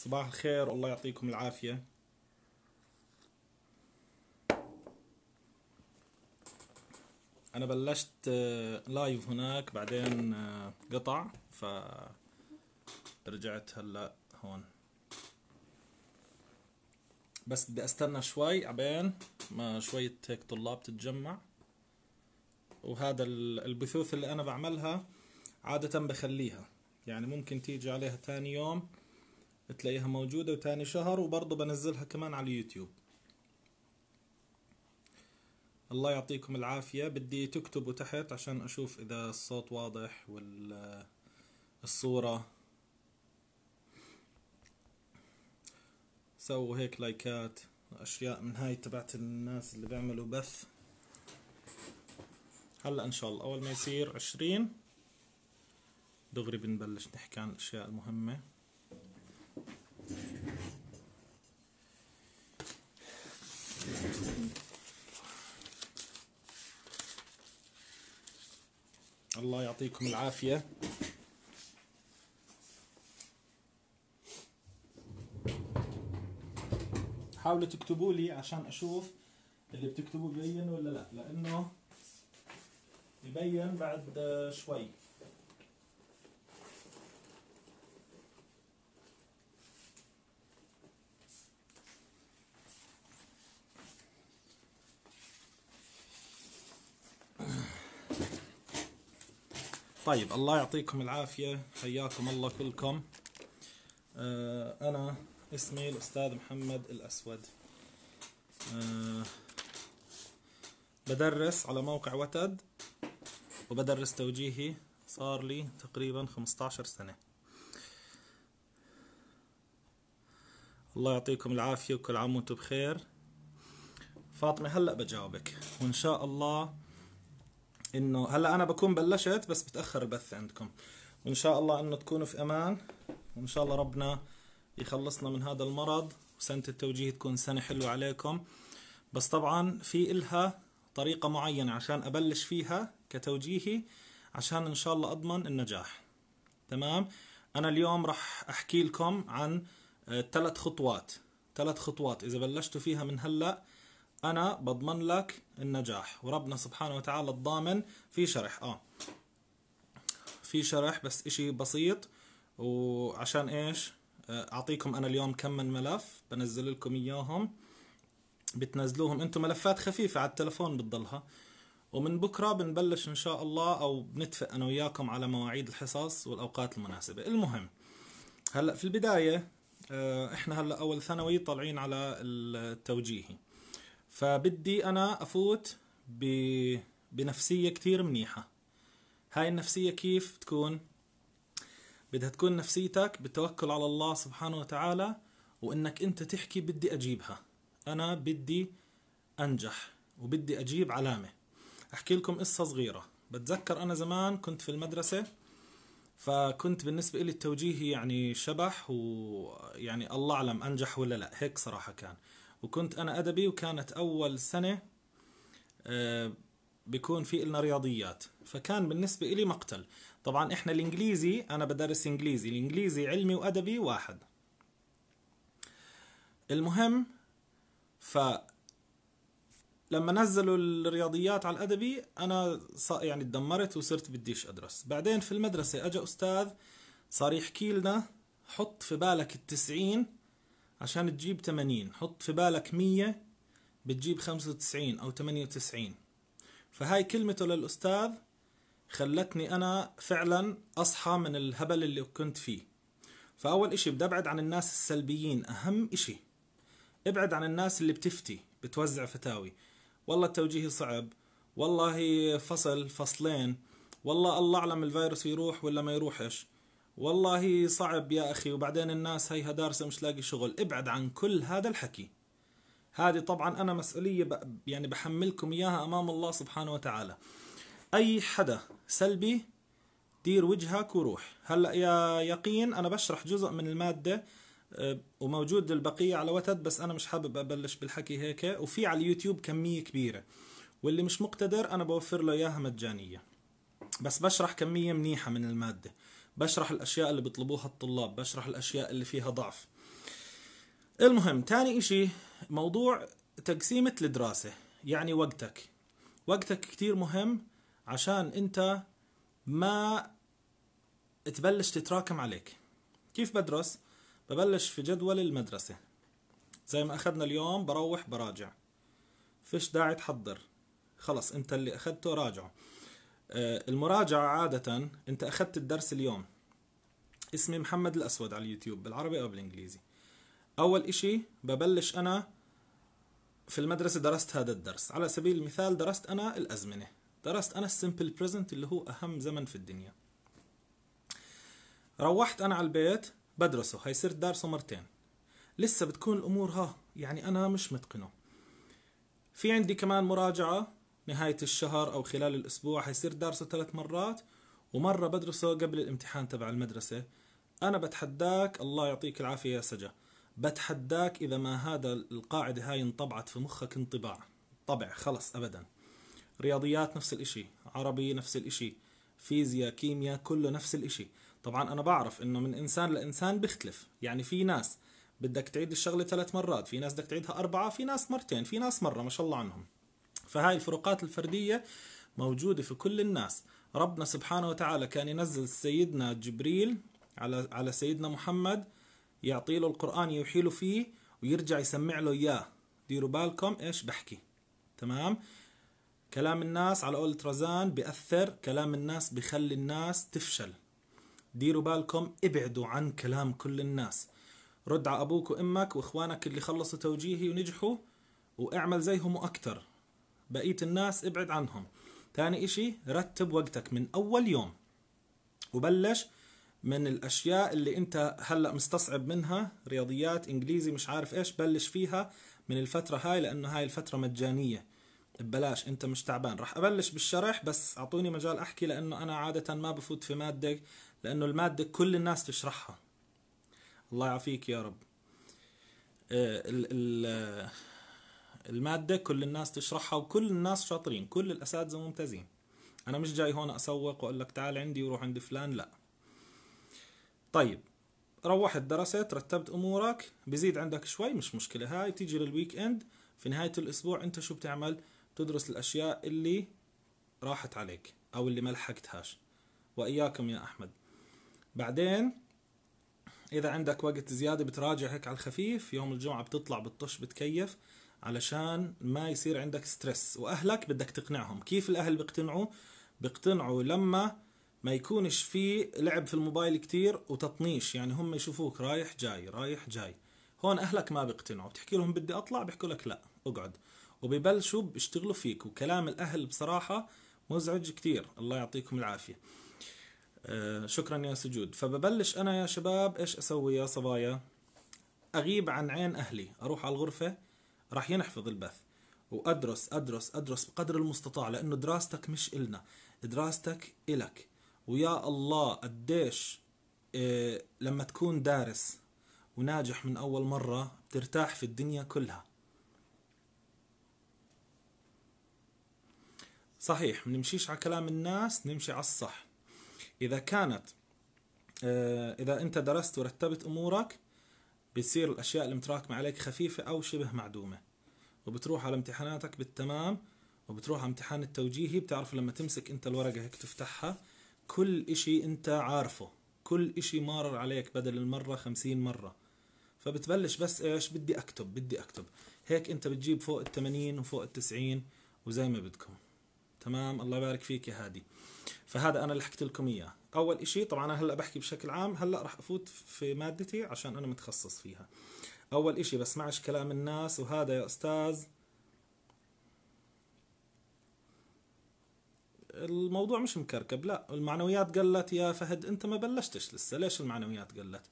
صباح الخير الله يعطيكم العافية أنا بلشت لايف آه، هناك بعدين آه، قطع فرجعت هلا هون بس بدي استنى شوي عبين ما شوية هيك طلاب تتجمع وهذا البثوث اللي أنا بعملها عادة بخليها يعني ممكن تيجي عليها تاني يوم تلاقيها موجودة وتاني شهر وبرضه بنزلها كمان على اليوتيوب الله يعطيكم العافية بدي تكتبوا تحت عشان أشوف إذا الصوت واضح والصورة سووا هيك لايكات أشياء من هاي تبعت الناس اللي بيعملوا بث هلا إن شاء الله أول ما يصير عشرين دغري بنبلش نحكي عن الأشياء المهمة الله يعطيكم العافية حاولوا تكتبوا لي عشان أشوف اللي بتكتبوه بيبين ولا لا لأنه يبين بعد شوي طيب الله يعطيكم العافية حياكم الله كلكم آه، أنا اسمي الأستاذ محمد الأسود آه، بدرس على موقع وتد وبدرس توجيهي صار لي تقريبا 15 سنة الله يعطيكم العافية وكل عام وانتم بخير فاطمة هلأ بجاوبك وإن شاء الله انه هلا انا بكون بلشت بس بتاخر البث عندكم وان شاء الله انه تكونوا في امان وان شاء الله ربنا يخلصنا من هذا المرض وسنه التوجيه تكون سنه حلوه عليكم بس طبعا في إلها طريقة معينة عشان أبلش فيها كتوجيهي عشان إن شاء الله أضمن النجاح تمام أنا اليوم راح أحكي لكم عن ثلاث آه، خطوات ثلاث خطوات إذا بلشتوا فيها من هلأ أنا بضمن لك النجاح وربنا سبحانه وتعالى الضامن في شرح اه في شرح بس اشي بسيط وعشان ايش آه، اعطيكم انا اليوم كم من ملف بنزل لكم اياهم بتنزلوهم انتم ملفات خفيفة على التلفون بتضلها ومن بكرة بنبلش ان شاء الله او بنتفق انا وياكم على مواعيد الحصص والاوقات المناسبة المهم هلا في البداية آه، احنا هلا اول ثانوي طالعين على التوجيهي فبدي انا افوت ب... بنفسيه كتير منيحه هاي النفسيه كيف تكون بدها تكون نفسيتك بالتوكل على الله سبحانه وتعالى وانك انت تحكي بدي اجيبها انا بدي انجح وبدي اجيب علامه احكي لكم قصه صغيره بتذكر انا زمان كنت في المدرسه فكنت بالنسبة لي التوجيهي يعني شبح ويعني الله أعلم أنجح ولا لا هيك صراحة كان وكنت أنا أدبي وكانت أول سنة آه، بيكون في إلنا رياضيات فكان بالنسبة لي مقتل طبعا إحنا الإنجليزي أنا بدرس إنجليزي الإنجليزي علمي وأدبي واحد المهم ف لما نزلوا الرياضيات على الادبي انا يعني تدمرت وصرت بديش ادرس بعدين في المدرسه اجى استاذ صار يحكي لنا حط في بالك التسعين عشان تجيب 80 حط في بالك 100 بتجيب 95 أو 98 فهاي كلمته للأستاذ خلتني أنا فعلا أصحى من الهبل اللي كنت فيه فأول إشي بدي أبعد عن الناس السلبيين أهم إشي ابعد عن الناس اللي بتفتي بتوزع فتاوي والله التوجيه صعب والله فصل فصلين والله الله أعلم الفيروس يروح ولا ما يروحش والله صعب يا أخي وبعدين الناس هيها دارسة مش لاقي شغل ابعد عن كل هذا الحكي هذه طبعا أنا مسؤولية يعني بحملكم إياها أمام الله سبحانه وتعالى أي حدا سلبي دير وجهك وروح هلا يا يقين أنا بشرح جزء من المادة آه، وموجود البقية على وتد بس أنا مش حابب أبلش بالحكي هيك وفي على اليوتيوب كمية كبيرة واللي مش مقتدر أنا بوفر له إياها مجانية بس بشرح كمية منيحة من المادة بشرح الأشياء اللي بيطلبوها الطلاب بشرح الأشياء اللي فيها ضعف المهم تاني إشي موضوع تقسيمة الدراسة يعني وقتك وقتك كتير مهم عشان أنت ما تبلش تتراكم عليك كيف بدرس؟ ببلش في جدول المدرسة زي ما أخذنا اليوم بروح براجع فيش داعي تحضر خلص أنت اللي أخذته راجعه آه، المراجعة عادة أنت أخذت الدرس اليوم اسمي محمد الأسود على اليوتيوب بالعربي أو بالإنجليزي أول إشي ببلش أنا في المدرسة درست هذا الدرس على سبيل المثال درست أنا الأزمنة درست أنا السمبل بريزنت اللي هو أهم زمن في الدنيا روحت أنا على البيت بدرسه هي صرت دارسه مرتين لسه بتكون الأمور ها يعني أنا مش متقنه في عندي كمان مراجعة نهاية الشهر أو خلال الأسبوع حيصير دارسه ثلاث مرات ومرة بدرسه قبل الامتحان تبع المدرسة أنا بتحداك الله يعطيك العافية يا سجا بتحداك إذا ما هذا القاعدة هاي انطبعت في مخك انطباع طبع خلص أبدا رياضيات نفس الإشي عربي نفس الإشي فيزياء كيمياء كله نفس الإشي طبعا أنا بعرف إنه من إنسان لإنسان بيختلف يعني في ناس بدك تعيد الشغلة ثلاث مرات في ناس بدك تعيدها أربعة في ناس مرتين في ناس مرة ما شاء الله عنهم فهاي الفروقات الفردية موجودة في كل الناس ربنا سبحانه وتعالى كان ينزل سيدنا جبريل على على سيدنا محمد يعطي له القرآن يوحي له فيه ويرجع يسمع له إياه ديروا بالكم إيش بحكي تمام كلام الناس على قولة رزان بأثر كلام الناس بخلي الناس تفشل ديروا بالكم ابعدوا عن كلام كل الناس رد على أبوك وأمك وإخوانك اللي خلصوا توجيهي ونجحوا واعمل زيهم وأكتر بقية الناس ابعد عنهم ثاني إشي رتب وقتك من أول يوم وبلش من الأشياء اللي أنت هلأ مستصعب منها رياضيات إنجليزي مش عارف إيش بلش فيها من الفترة هاي لأنه هاي الفترة مجانية ببلاش أنت مش تعبان رح أبلش بالشرح بس أعطوني مجال أحكي لأنه أنا عادة ما بفوت في مادة لأنه المادة كل الناس تشرحها الله يعافيك يا رب آه، ال ال الماده كل الناس تشرحها وكل الناس شاطرين كل الاساتذه ممتازين انا مش جاي هون اسوق واقول لك تعال عندي وروح عند فلان لا طيب روحت درست رتبت امورك بزيد عندك شوي مش مشكله هاي تيجي للويك اند في نهايه الاسبوع انت شو بتعمل تدرس الاشياء اللي راحت عليك او اللي ما لحقتهاش واياكم يا احمد بعدين اذا عندك وقت زياده بتراجع هيك على الخفيف يوم الجمعه بتطلع بتطش بتكيف علشان ما يصير عندك ستريس واهلك بدك تقنعهم كيف الاهل بيقتنعوا بيقتنعوا لما ما يكونش في لعب في الموبايل كتير وتطنيش يعني هم يشوفوك رايح جاي رايح جاي هون اهلك ما بيقتنعوا بتحكي لهم بدي اطلع بيحكوا لك لا اقعد وبيبلشوا بيشتغلوا فيك وكلام الاهل بصراحه مزعج كتير الله يعطيكم العافيه آه، شكرا يا سجود فببلش انا يا شباب ايش اسوي يا صبايا اغيب عن عين اهلي اروح على الغرفه راح ينحفظ البث وادرس ادرس ادرس بقدر المستطاع لانه دراستك مش النا دراستك الك ويا الله قديش إيه لما تكون دارس وناجح من اول مره بترتاح في الدنيا كلها صحيح منمشيش على كلام الناس نمشي على الصح إذا كانت آه، إذا أنت درست ورتبت أمورك بتصير الأشياء المتراكمة عليك خفيفة أو شبه معدومة وبتروح على امتحاناتك بالتمام وبتروح على امتحان التوجيهي بتعرف لما تمسك انت الورقة هيك تفتحها كل اشي انت عارفه كل اشي مارر عليك بدل المرة خمسين مرة فبتبلش بس ايش بدي اكتب بدي اكتب هيك انت بتجيب فوق التمانين وفوق التسعين وزي ما بدكم تمام الله يبارك فيك يا هادي فهذا انا اللي حكيت لكم اياه اول إشي طبعا انا هلا بحكي بشكل عام هلا راح افوت في مادتي عشان انا متخصص فيها اول إشي بسمعش كلام الناس وهذا يا استاذ الموضوع مش مكركب لا المعنويات قلت يا فهد انت ما بلشتش لسه ليش المعنويات قلت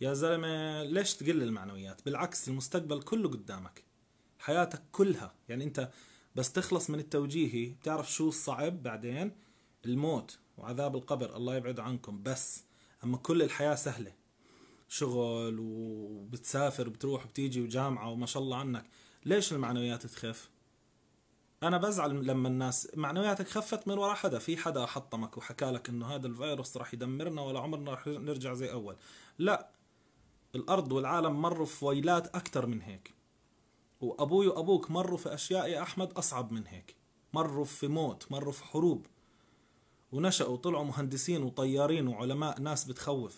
يا زلمة ليش تقل المعنويات بالعكس المستقبل كله قدامك حياتك كلها يعني انت بس تخلص من التوجيهي بتعرف شو الصعب بعدين الموت وعذاب القبر الله يبعد عنكم بس اما كل الحياه سهله شغل وبتسافر وبتروح وبتيجي وجامعه وما شاء الله عنك ليش المعنويات تخف انا بزعل لما الناس معنوياتك خفت من وراء حدا في حدا حطمك وحكى لك انه هذا الفيروس راح يدمرنا ولا عمرنا راح نرجع زي اول لا الارض والعالم مروا في ويلات اكثر من هيك وأبوي وأبوك مروا في أشياء يا أحمد أصعب من هيك مروا في موت مروا في حروب ونشأوا طلعوا مهندسين وطيارين وعلماء ناس بتخوف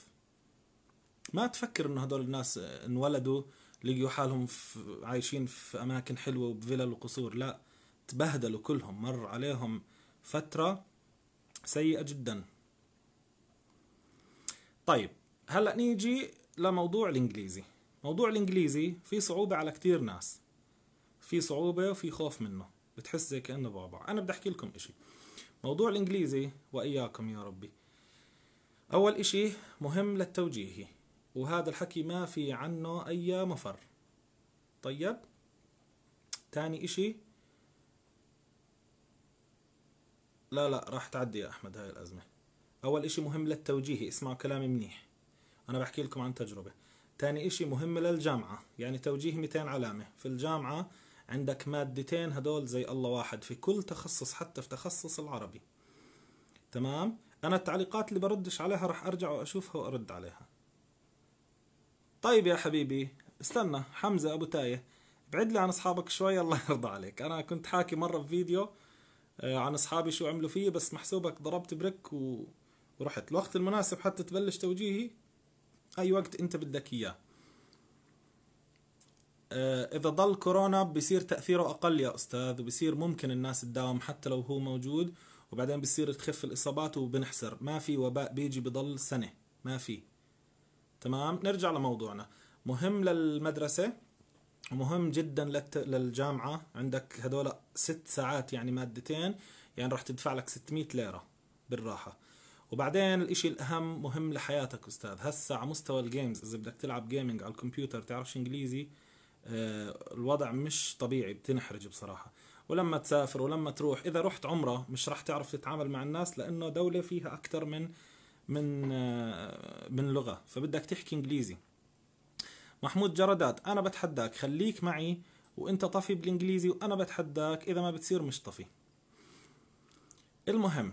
ما تفكر انه هدول الناس انولدوا لقيوا حالهم في عايشين في اماكن حلوه وبفلل وقصور لا تبهدلوا كلهم مر عليهم فتره سيئه جدا طيب هلا نيجي لموضوع الانجليزي موضوع الانجليزي في صعوبه على كتير ناس في صعوبة وفي خوف منه بتحس زي كأنه بابا أنا بدي أحكي لكم إشي موضوع الإنجليزي وإياكم يا ربي أول إشي مهم للتوجيهي وهذا الحكي ما في عنه أي مفر طيب تاني إشي لا لا راح تعدي يا أحمد هاي الأزمة أول إشي مهم للتوجيهي اسمعوا كلامي منيح أنا بحكي لكم عن تجربة تاني إشي مهم للجامعة يعني توجيه 200 علامة في الجامعة عندك مادتين هدول زي الله واحد في كل تخصص حتى في تخصص العربي تمام انا التعليقات اللي بردش عليها رح ارجع واشوفها وارد عليها طيب يا حبيبي استنى حمزه ابو تايه بعد لي عن اصحابك شوي الله يرضى عليك انا كنت حاكي مره في فيديو آه، عن اصحابي شو عملوا فيه بس محسوبك ضربت بريك و... ورحت الوقت المناسب حتى تبلش توجيهي اي وقت انت بدك اياه آه، اذا ضل كورونا بصير تاثيره اقل يا استاذ وبصير ممكن الناس تداوم حتى لو هو موجود وبعدين بصير تخف الاصابات وبنحسر ما في وباء بيجي بضل سنه ما في تمام نرجع لموضوعنا مهم للمدرسه ومهم جدا للت... للجامعه عندك هدول ست ساعات يعني مادتين يعني راح تدفع لك 600 ليره بالراحه وبعدين الاشي الاهم مهم لحياتك استاذ هسا على مستوى الجيمز اذا بدك تلعب جيمنج على الكمبيوتر تعرفش انجليزي آه، الوضع مش طبيعي بتنحرج بصراحه ولما تسافر ولما تروح اذا رحت عمره مش راح تعرف تتعامل مع الناس لانه دوله فيها اكثر من من آه، من لغه فبدك تحكي انجليزي محمود جردات انا بتحداك خليك معي وانت طفي بالانجليزي وانا بتحداك اذا ما بتصير مش طفي المهم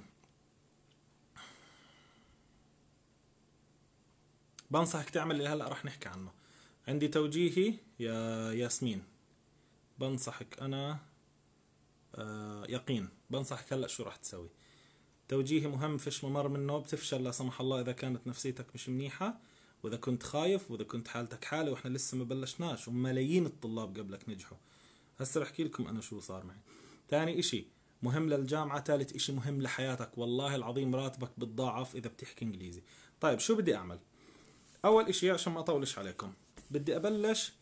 بنصحك تعمل اللي هلا رح نحكي عنه عندي توجيهي يا ياسمين بنصحك أنا آه، يقين بنصحك هلأ شو راح تسوي توجيهي مهم فيش ممر منه بتفشل لا سمح الله إذا كانت نفسيتك مش منيحة وإذا كنت خايف وإذا كنت حالتك حالة وإحنا لسه ما بلشناش وملايين الطلاب قبلك نجحوا هسه بحكي لكم أنا شو صار معي ثاني إشي مهم للجامعة ثالث إشي مهم لحياتك والله العظيم راتبك بتضاعف إذا بتحكي إنجليزي طيب شو بدي أعمل أول إشي عشان ما أطولش عليكم بدي أبلش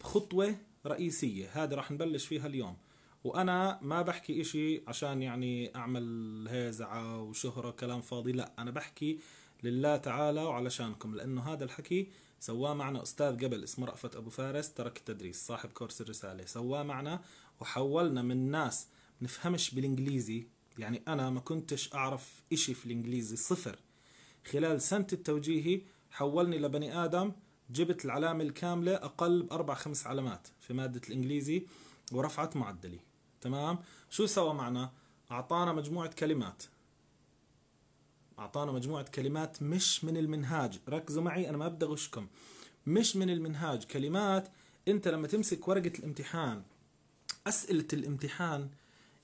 بخطوة رئيسية هذا راح نبلش فيها اليوم وأنا ما بحكي إشي عشان يعني أعمل هيزعة وشهرة كلام فاضي لا أنا بحكي لله تعالى وعلشانكم لأنه هذا الحكي سواه معنا أستاذ قبل اسمه رأفت أبو فارس ترك التدريس صاحب كورس الرسالة سواه معنا وحولنا من ناس نفهمش بالإنجليزي يعني أنا ما كنتش أعرف إشي في الإنجليزي صفر خلال سنة التوجيهي حولني لبني آدم جبت العلامة الكاملة أقل بأربع خمس علامات في مادة الإنجليزي ورفعت معدلي تمام شو سوى معنا أعطانا مجموعة كلمات أعطانا مجموعة كلمات مش من المنهاج ركزوا معي أنا ما بدي أغشكم مش من المنهاج كلمات أنت لما تمسك ورقة الامتحان أسئلة الامتحان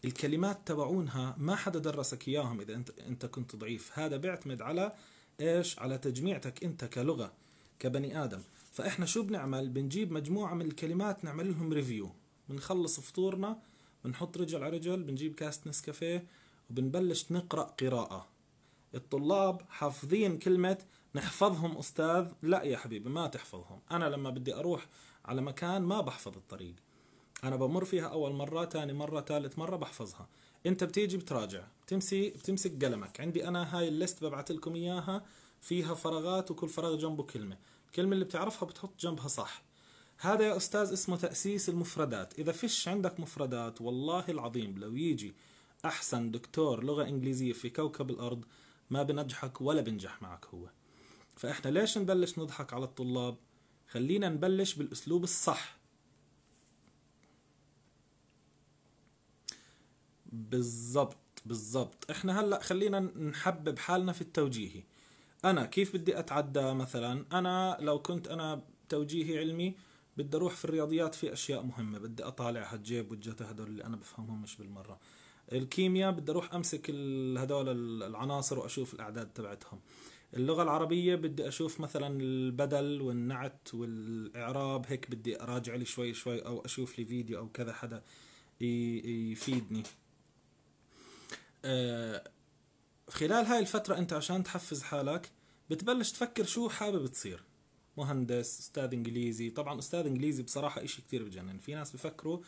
الكلمات تبعونها ما حدا درسك إياهم إذا أنت, أنت كنت ضعيف هذا بيعتمد على إيش على تجميعتك أنت كلغة كبني ادم فاحنا شو بنعمل بنجيب مجموعه من الكلمات نعمل لهم ريفيو بنخلص فطورنا بنحط رجل على رجل بنجيب كاست نسكافيه وبنبلش نقرا قراءه الطلاب حافظين كلمه نحفظهم استاذ لا يا حبيبي ما تحفظهم انا لما بدي اروح على مكان ما بحفظ الطريق انا بمر فيها اول مره ثاني مره ثالث مره بحفظها انت بتيجي بتراجع بتمسي بتمسك قلمك عندي انا هاي الليست ببعث لكم اياها فيها فراغات وكل فراغ جنبه كلمة الكلمة اللي بتعرفها بتحط جنبها صح هذا يا أستاذ اسمه تأسيس المفردات إذا فيش عندك مفردات والله العظيم لو يجي أحسن دكتور لغة إنجليزية في كوكب الأرض ما بنجحك ولا بنجح معك هو فإحنا ليش نبلش نضحك على الطلاب خلينا نبلش بالأسلوب الصح بالضبط بالضبط احنا هلا خلينا نحبب حالنا في التوجيهي انا كيف بدي اتعدى مثلا انا لو كنت انا توجيهي علمي بدي اروح في الرياضيات في اشياء مهمه بدي اطالعها هالجيب وجت هدول اللي انا بفهمهم مش بالمره الكيمياء بدي اروح امسك هدول العناصر واشوف الاعداد تبعتهم اللغه العربيه بدي اشوف مثلا البدل والنعت والاعراب هيك بدي اراجع لي شوي شوي او اشوف لي فيديو او كذا حدا يفيدني أه خلال هاي الفترة أنت عشان تحفز حالك بتبلش تفكر شو حابب تصير مهندس أستاذ إنجليزي طبعا أستاذ إنجليزي بصراحة إشي كتير بجنن في ناس بفكروا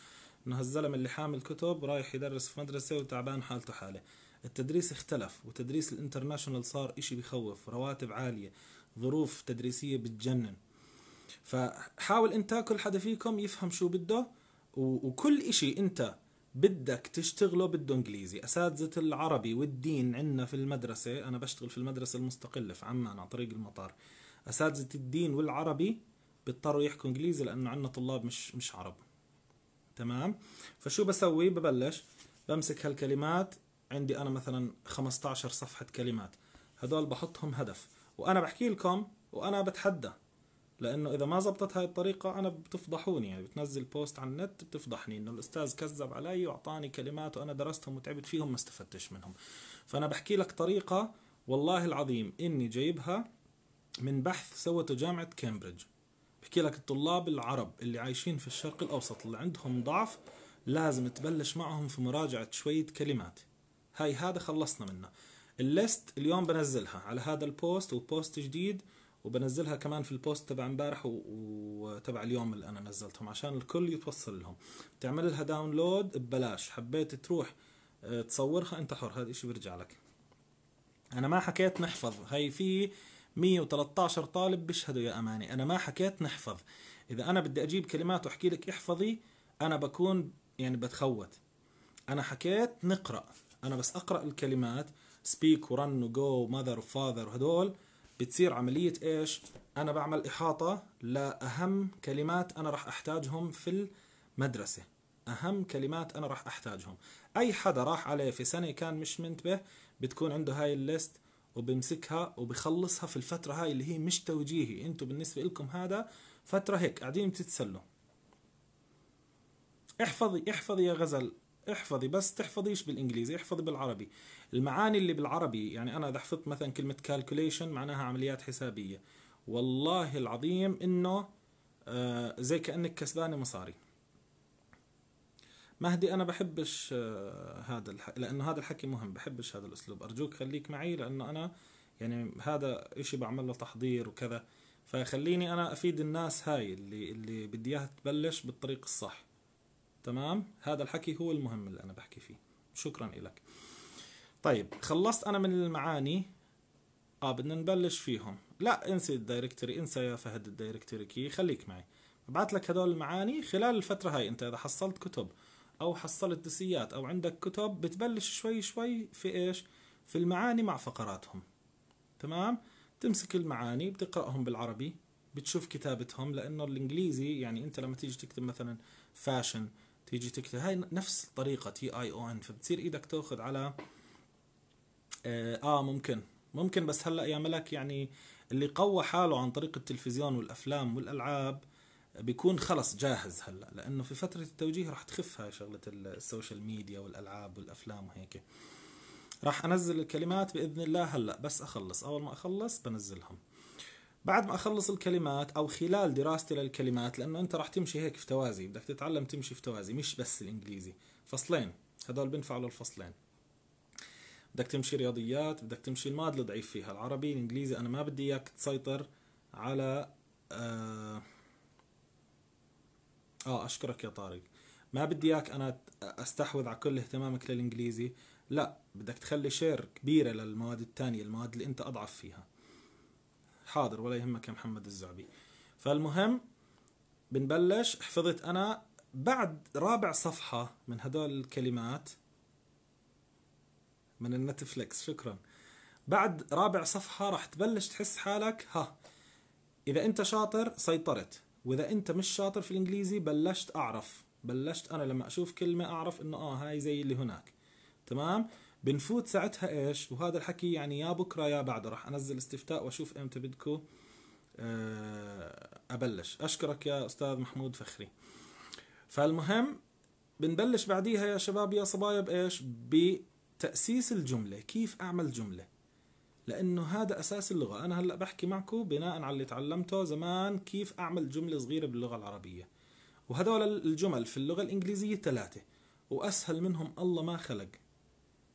إنه هالزلم اللي حامل كتب رايح يدرس في مدرسة وتعبان حالته حالة التدريس اختلف وتدريس الانترناشونال صار إشي بخوف رواتب عالية ظروف تدريسية بتجنن فحاول أنت كل حدا فيكم يفهم شو بده وكل إشي أنت بدك تشتغله بده انجليزي اساتذه العربي والدين عندنا في المدرسه انا بشتغل في المدرسه المستقله في عمان على طريق المطار اساتذه الدين والعربي بيضطروا يحكوا انجليزي لانه عندنا طلاب مش مش عرب تمام فشو بسوي ببلش بمسك هالكلمات عندي انا مثلا 15 صفحه كلمات هدول بحطهم هدف وانا بحكي لكم وانا بتحدى لانه اذا ما زبطت هاي الطريقه انا بتفضحوني يعني بتنزل بوست على النت بتفضحني انه الاستاذ كذب علي واعطاني كلمات وانا درستهم وتعبت فيهم ما استفدتش منهم فانا بحكي لك طريقه والله العظيم اني جايبها من بحث سوته جامعه كامبريدج بحكي لك الطلاب العرب اللي عايشين في الشرق الاوسط اللي عندهم ضعف لازم تبلش معهم في مراجعه شويه كلمات هاي هذا خلصنا منها الليست اليوم بنزلها على هذا البوست وبوست جديد وبنزلها كمان في البوست تبع امبارح وتبع اليوم اللي انا نزلتهم عشان الكل يتوصل لهم تعمل لها داونلود ببلاش حبيت تروح آه، تصورها انت حر هذا الشيء بيرجع لك انا ما حكيت نحفظ هي في 113 طالب بيشهدوا يا اماني انا ما حكيت نحفظ اذا انا بدي اجيب كلمات واحكي لك احفظي انا بكون يعني بتخوت انا حكيت نقرا انا بس اقرا الكلمات سبيك ورن وجو وماذر وفاذر وهدول بتصير عملية إيش؟ أنا بعمل إحاطة لأهم كلمات أنا رح أحتاجهم في المدرسة أهم كلمات أنا رح أحتاجهم أي حدا راح عليه في سنة كان مش منتبه بتكون عنده هاي الليست وبمسكها وبخلصها في الفترة هاي اللي هي مش توجيهي انتوا بالنسبة لكم هذا فترة هيك قاعدين بتتسلوا احفظي احفظي يا غزل احفظي بس تحفظيش بالانجليزي احفظي بالعربي المعاني اللي بالعربي يعني انا اذا حفظت مثلا كلمه كالكوليشن معناها عمليات حسابيه والله العظيم انه آه زي كانك كسبانه مصاري مهدي انا بحبش آه، هذا الح... لانه هذا الحكي مهم بحبش هذا الاسلوب ارجوك خليك معي لانه انا يعني هذا اشي بعمل له تحضير وكذا فخليني انا افيد الناس هاي اللي اللي بدي اياها تبلش بالطريق الصح تمام هذا الحكي هو المهم اللي أنا بحكي فيه شكرا لك طيب خلصت أنا من المعاني آه بدنا نبلش فيهم لا انسي الدايركتوري انسى يا فهد الدايركتوري كي خليك معي ببعث لك هدول المعاني خلال الفترة هاي انت اذا حصلت كتب او حصلت دسيات او عندك كتب بتبلش شوي شوي في ايش في المعاني مع فقراتهم تمام تمسك المعاني بتقرأهم بالعربي بتشوف كتابتهم لانه الانجليزي يعني انت لما تيجي تكتب مثلا فاشن تيجي تكتب هاي نفس طريقة تي اي او ان فبتصير ايدك تاخذ على آه،, اه ممكن ممكن بس هلا يا ملك يعني اللي قوى حاله عن طريق التلفزيون والافلام والالعاب بيكون خلص جاهز هلا لانه في فتره التوجيه رح تخف هاي شغله السوشيال ميديا والالعاب والافلام وهيك رح انزل الكلمات باذن الله هلا بس اخلص اول ما اخلص بنزلهم بعد ما اخلص الكلمات او خلال دراستي للكلمات لانه انت راح تمشي هيك في توازي بدك تتعلم تمشي في توازي مش بس الانجليزي فصلين هدول بينفعوا للفصلين بدك تمشي رياضيات بدك تمشي المواد اللي ضعيف فيها العربي الانجليزي انا ما بدي اياك تسيطر على آه, اه اشكرك يا طارق ما بدي اياك انا استحوذ على كل اهتمامك للانجليزي لا بدك تخلي شير كبيرة للمواد الثانية المواد اللي انت اضعف فيها حاضر ولا يهمك يا محمد الزعبي فالمهم بنبلش حفظت انا بعد رابع صفحه من هدول الكلمات من النتفليكس شكرا بعد رابع صفحه راح تبلش تحس حالك ها اذا انت شاطر سيطرت واذا انت مش شاطر في الانجليزي بلشت اعرف بلشت انا لما اشوف كلمه اعرف انه اه هاي زي اللي هناك تمام بنفوت ساعتها ايش وهذا الحكي يعني يا بكره يا بعده راح انزل استفتاء واشوف امتى بدكم آه، ابلش اشكرك يا استاذ محمود فخري فالمهم بنبلش بعديها يا شباب يا صبايا بايش بتاسيس الجمله كيف اعمل جمله لانه هذا اساس اللغه انا هلا بحكي معكم بناء على اللي تعلمته زمان كيف اعمل جمله صغيره باللغه العربيه وهذول الجمل في اللغه الانجليزيه ثلاثه واسهل منهم الله ما خلق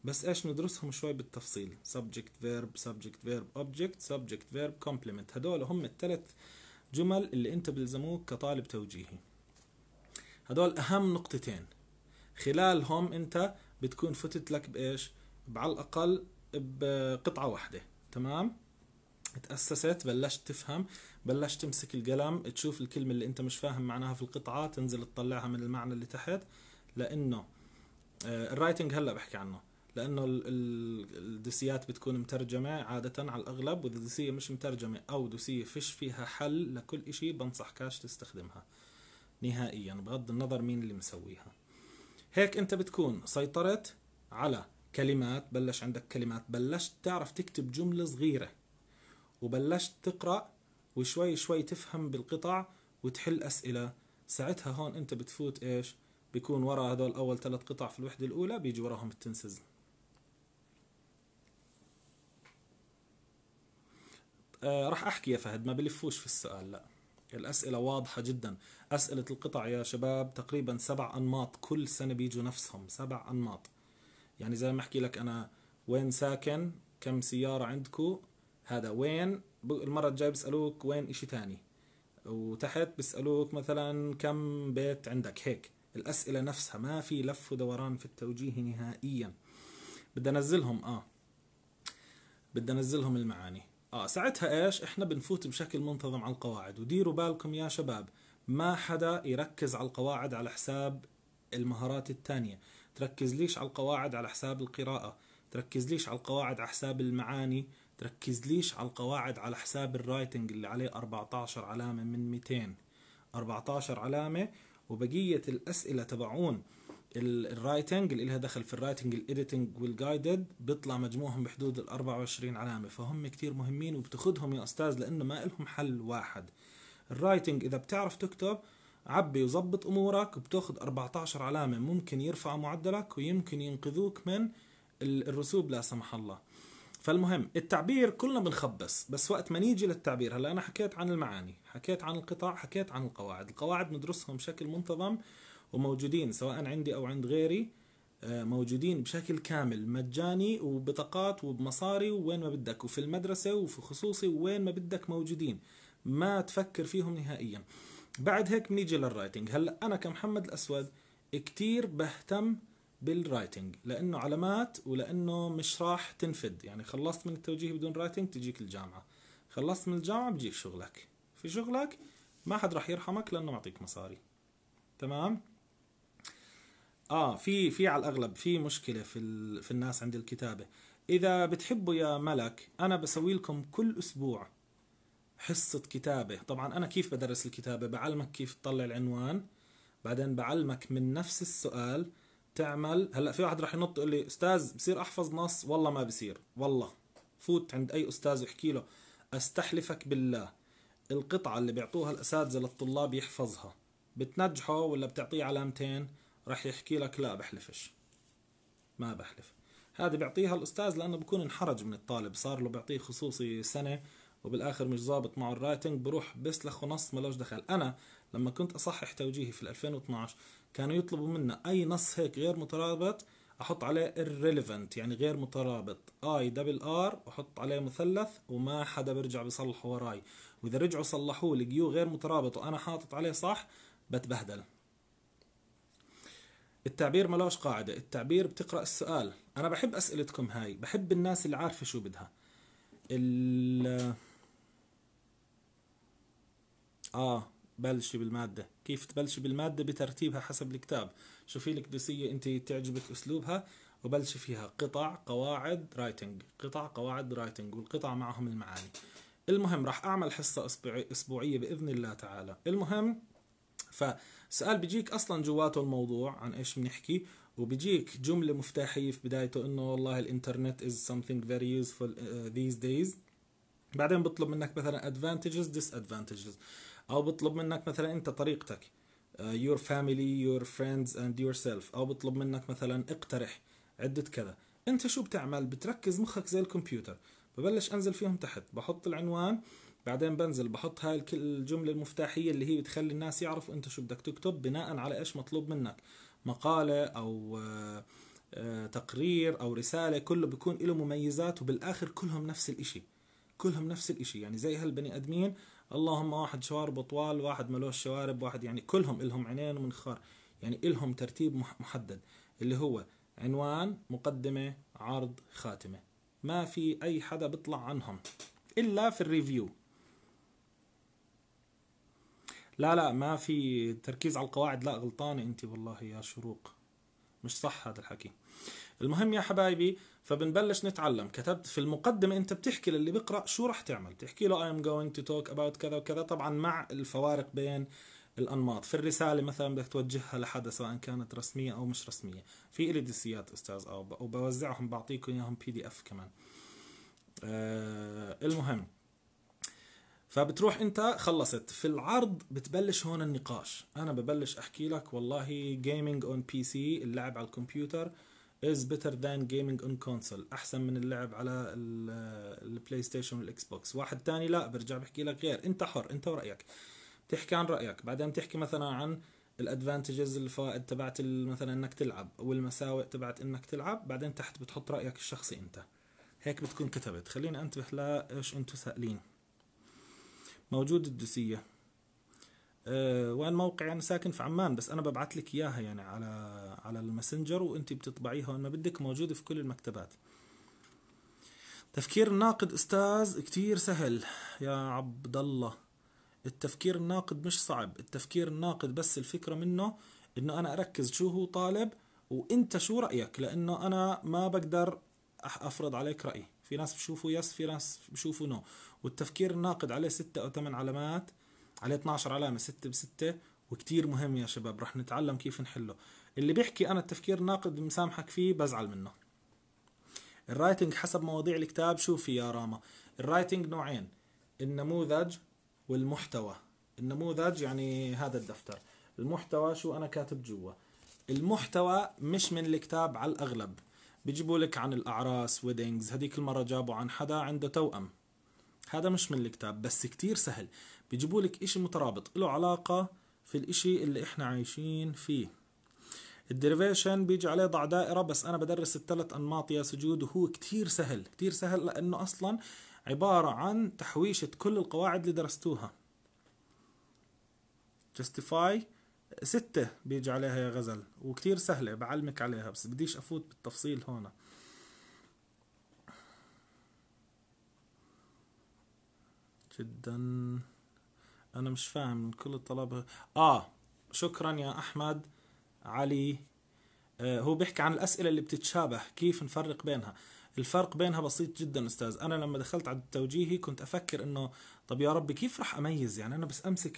بس ايش ندرسهم شوي بالتفصيل subject verb subject verb object subject verb complement هدول هم الثلاث جمل اللي انت بلزموك كطالب توجيهي هدول اهم نقطتين خلالهم انت بتكون فتت لك بايش على الاقل بقطعه واحده تمام تأسست بلشت تفهم بلشت تمسك القلم تشوف الكلمة اللي انت مش فاهم معناها في القطعة تنزل تطلعها من المعنى اللي تحت لانه آه، الرايتنج هلا بحكي عنه لانه الدوسيات بتكون مترجمه عاده على الاغلب واذا الدوسيه مش مترجمه او دوسيه فيش فيها حل لكل إشي كاش تستخدمها نهائيا بغض النظر مين اللي مسويها هيك انت بتكون سيطرت على كلمات بلش عندك كلمات بلشت تعرف تكتب جملة صغيرة وبلشت تقرأ وشوي شوي تفهم بالقطع وتحل أسئلة ساعتها هون انت بتفوت ايش بيكون ورا هدول اول ثلاث قطع في الوحدة الاولى بيجي وراهم التنسيز آه، راح رح احكي يا فهد ما بلفوش في السؤال لا الاسئله واضحه جدا اسئله القطع يا شباب تقريبا سبع انماط كل سنه بيجوا نفسهم سبع انماط يعني زي ما احكي لك انا وين ساكن كم سياره عندكم هذا وين المره الجايه بيسالوك وين اشي تاني وتحت بيسالوك مثلا كم بيت عندك هيك الاسئله نفسها ما في لف ودوران في التوجيه نهائيا بدي انزلهم اه بدي انزلهم المعاني اه ساعتها ايش احنا بنفوت بشكل منتظم على القواعد وديروا بالكم يا شباب ما حدا يركز على القواعد على حساب المهارات الثانية تركز ليش على القواعد على حساب القراءة تركز ليش على القواعد على حساب المعاني تركز ليش على القواعد على حساب الرايتنج اللي عليه 14 علامة من 200 14 علامة وبقية الأسئلة تبعون الرايتنج اللي لها دخل في الرايتنج الايديتنج والجايدد بيطلع مجموعهم بحدود ال 24 علامه فهم كتير مهمين وبتاخذهم يا استاذ لانه ما لهم حل واحد الرايتنج اذا بتعرف تكتب عبي وظبط امورك بتاخذ 14 علامه ممكن يرفعوا معدلك ويمكن ينقذوك من الرسوب لا سمح الله فالمهم التعبير كلنا بنخبص بس وقت ما نيجي للتعبير هلا انا حكيت عن المعاني حكيت عن القطاع حكيت عن القواعد القواعد ندرسهم بشكل منتظم وموجودين سواء عندي او عند غيري آه، موجودين بشكل كامل مجاني وبطاقات وبمصاري وين ما بدك وفي المدرسة وفي خصوصي وين ما بدك موجودين ما تفكر فيهم نهائيا بعد هيك بنيجي للرايتنج هلا انا كمحمد الاسود كتير بهتم بالرايتنج لانه علامات ولانه مش راح تنفد يعني خلصت من التوجيه بدون رايتنج تجيك الجامعه خلصت من الجامعه بجيك شغلك في شغلك ما حد راح يرحمك لانه معطيك مصاري تمام اه في في على الاغلب في مشكله في ال... في الناس عند الكتابه اذا بتحبوا يا ملك انا بسوي لكم كل اسبوع حصه كتابه طبعا انا كيف بدرس الكتابه بعلمك كيف تطلع العنوان بعدين بعلمك من نفس السؤال تعمل هلا في واحد راح ينط يقول لي استاذ بصير احفظ نص والله ما بصير والله فوت عند اي استاذ واحكي له استحلفك بالله القطعه اللي بيعطوها الاساتذه للطلاب يحفظها بتنجحه ولا بتعطيه علامتين راح يحكي لك لا بحلفش ما بحلف هذا بيعطيها الأستاذ لأنه بكون انحرج من الطالب صار له بيعطيه خصوصي سنة وبالآخر مش ظابط معه الرايتنج بروح بسلخ نص ملوش دخل أنا لما كنت أصحح توجيهي في 2012 كانوا يطلبوا منا أي نص هيك غير مترابط احط عليه irrelevant يعني غير مترابط اي دبل ار واحط عليه مثلث وما حدا بيرجع بيصلحه وراي واذا رجعوا صلحوه لقيوه غير مترابط وانا حاطط عليه صح بتبهدل التعبير ملوش قاعدة التعبير بتقرأ السؤال أنا بحب أسئلتكم هاي بحب الناس اللي عارفة شو بدها ال آه بلشي بالمادة كيف تبلشي بالمادة بترتيبها حسب الكتاب شوفي لك دوسية أنت تعجبك أسلوبها وبلشي فيها قطع قواعد رايتنج قطع قواعد رايتنج والقطع معهم المعاني المهم راح أعمل حصة أسبوعية بإذن الله تعالى المهم ف سؤال بيجيك اصلا جواته الموضوع عن ايش بنحكي وبيجيك جملة مفتاحية في بدايته انه والله الانترنت از something فيري useful ذيز uh, دايز بعدين بطلب منك مثلا ادفانتجز ديس ادفانتجز او بطلب منك مثلا انت طريقتك يور فاميلي يور فريندز اند يور سيلف او بطلب منك مثلا اقترح عدة كذا انت شو بتعمل بتركز مخك زي الكمبيوتر ببلش انزل فيهم تحت بحط العنوان بعدين بنزل بحط هاي الجملة المفتاحية اللي هي بتخلي الناس يعرفوا انت شو بدك تكتب بناء على ايش مطلوب منك مقالة او آه، تقرير او رسالة كله بيكون له مميزات وبالاخر كلهم نفس الاشي كلهم نفس الاشي يعني زي هالبني ادمين اللهم واحد شوارب طوال واحد ملوش شوارب واحد يعني كلهم إلهم عينين ومنخار يعني إلهم ترتيب محدد اللي هو عنوان مقدمة عرض خاتمة ما في أي حدا بيطلع عنهم إلا في الريفيو لا لا ما في تركيز على القواعد لا غلطانة انت والله يا شروق مش صح هذا الحكي المهم يا حبايبي فبنبلش نتعلم كتبت في المقدمة انت بتحكي للي بيقرأ شو رح تعمل بتحكي له I am going to talk about كذا وكذا طبعا مع الفوارق بين الانماط في الرساله مثلا بدك توجهها لحدا سواء كانت رسميه او مش رسميه في الي ديسيات استاذ او وبوزعهم بعطيكم اياهم بي دي اف كمان أه المهم فبتروح انت خلصت في العرض بتبلش هون النقاش انا ببلش احكي لك والله جيمنج اون بي سي اللعب على الكمبيوتر از بيتر ذان جيمنج اون كونسول احسن من اللعب على البلاي ستيشن والاكس بوكس واحد تاني لا برجع بحكي لك غير انت حر انت ورايك بتحكي عن رايك بعدين بتحكي مثلا عن الادفانتجز الفائد تبعت مثلا انك تلعب والمساوئ تبعت انك تلعب بعدين تحت بتحط رايك الشخصي انت هيك بتكون كتبت خليني انتبه لايش انتم سائلين موجود الدوسية أه وين موقع انا ساكن في عمان بس انا ببعث لك اياها يعني على على الماسنجر وانت بتطبعيها ما بدك موجوده في كل المكتبات تفكير الناقد استاذ كتير سهل يا عبد الله التفكير الناقد مش صعب التفكير الناقد بس الفكرة منه انه انا اركز شو هو طالب وانت شو رأيك لانه انا ما بقدر افرض عليك رأي في ناس بشوفوا يس في ناس بشوفوا نو والتفكير الناقد عليه ستة أو ثمان علامات عليه 12 علامة ستة بستة وكتير مهم يا شباب رح نتعلم كيف نحله اللي بيحكي أنا التفكير الناقد مسامحك فيه بزعل منه الرايتنج حسب مواضيع الكتاب شوفي يا راما الرايتنج نوعين النموذج والمحتوى النموذج يعني هذا الدفتر المحتوى شو أنا كاتب جوا المحتوى مش من الكتاب على الأغلب بيجيبوا لك عن الأعراس ويدنجز هذيك المرة جابوا عن حدا عنده توأم هذا مش من الكتاب بس كتير سهل بيجيبوا لك إشي مترابط له علاقة في الإشي اللي إحنا عايشين فيه الديريفيشن بيجي عليه ضع دائرة بس أنا بدرس الثلاث أنماط يا سجود وهو كتير سهل كتير سهل لأنه أصلا عبارة عن تحويشة كل القواعد اللي درستوها جستيفاي ستة بيجي عليها يا غزل وكتير سهلة بعلمك عليها بس بديش أفوت بالتفصيل هون جدا انا مش فاهم من كل الطلاب اه شكرا يا احمد علي آه هو بيحكي عن الاسئله اللي بتتشابه كيف نفرق بينها الفرق بينها بسيط جدا استاذ انا لما دخلت على التوجيهي كنت افكر انه طب يا ربي كيف راح اميز يعني انا بس امسك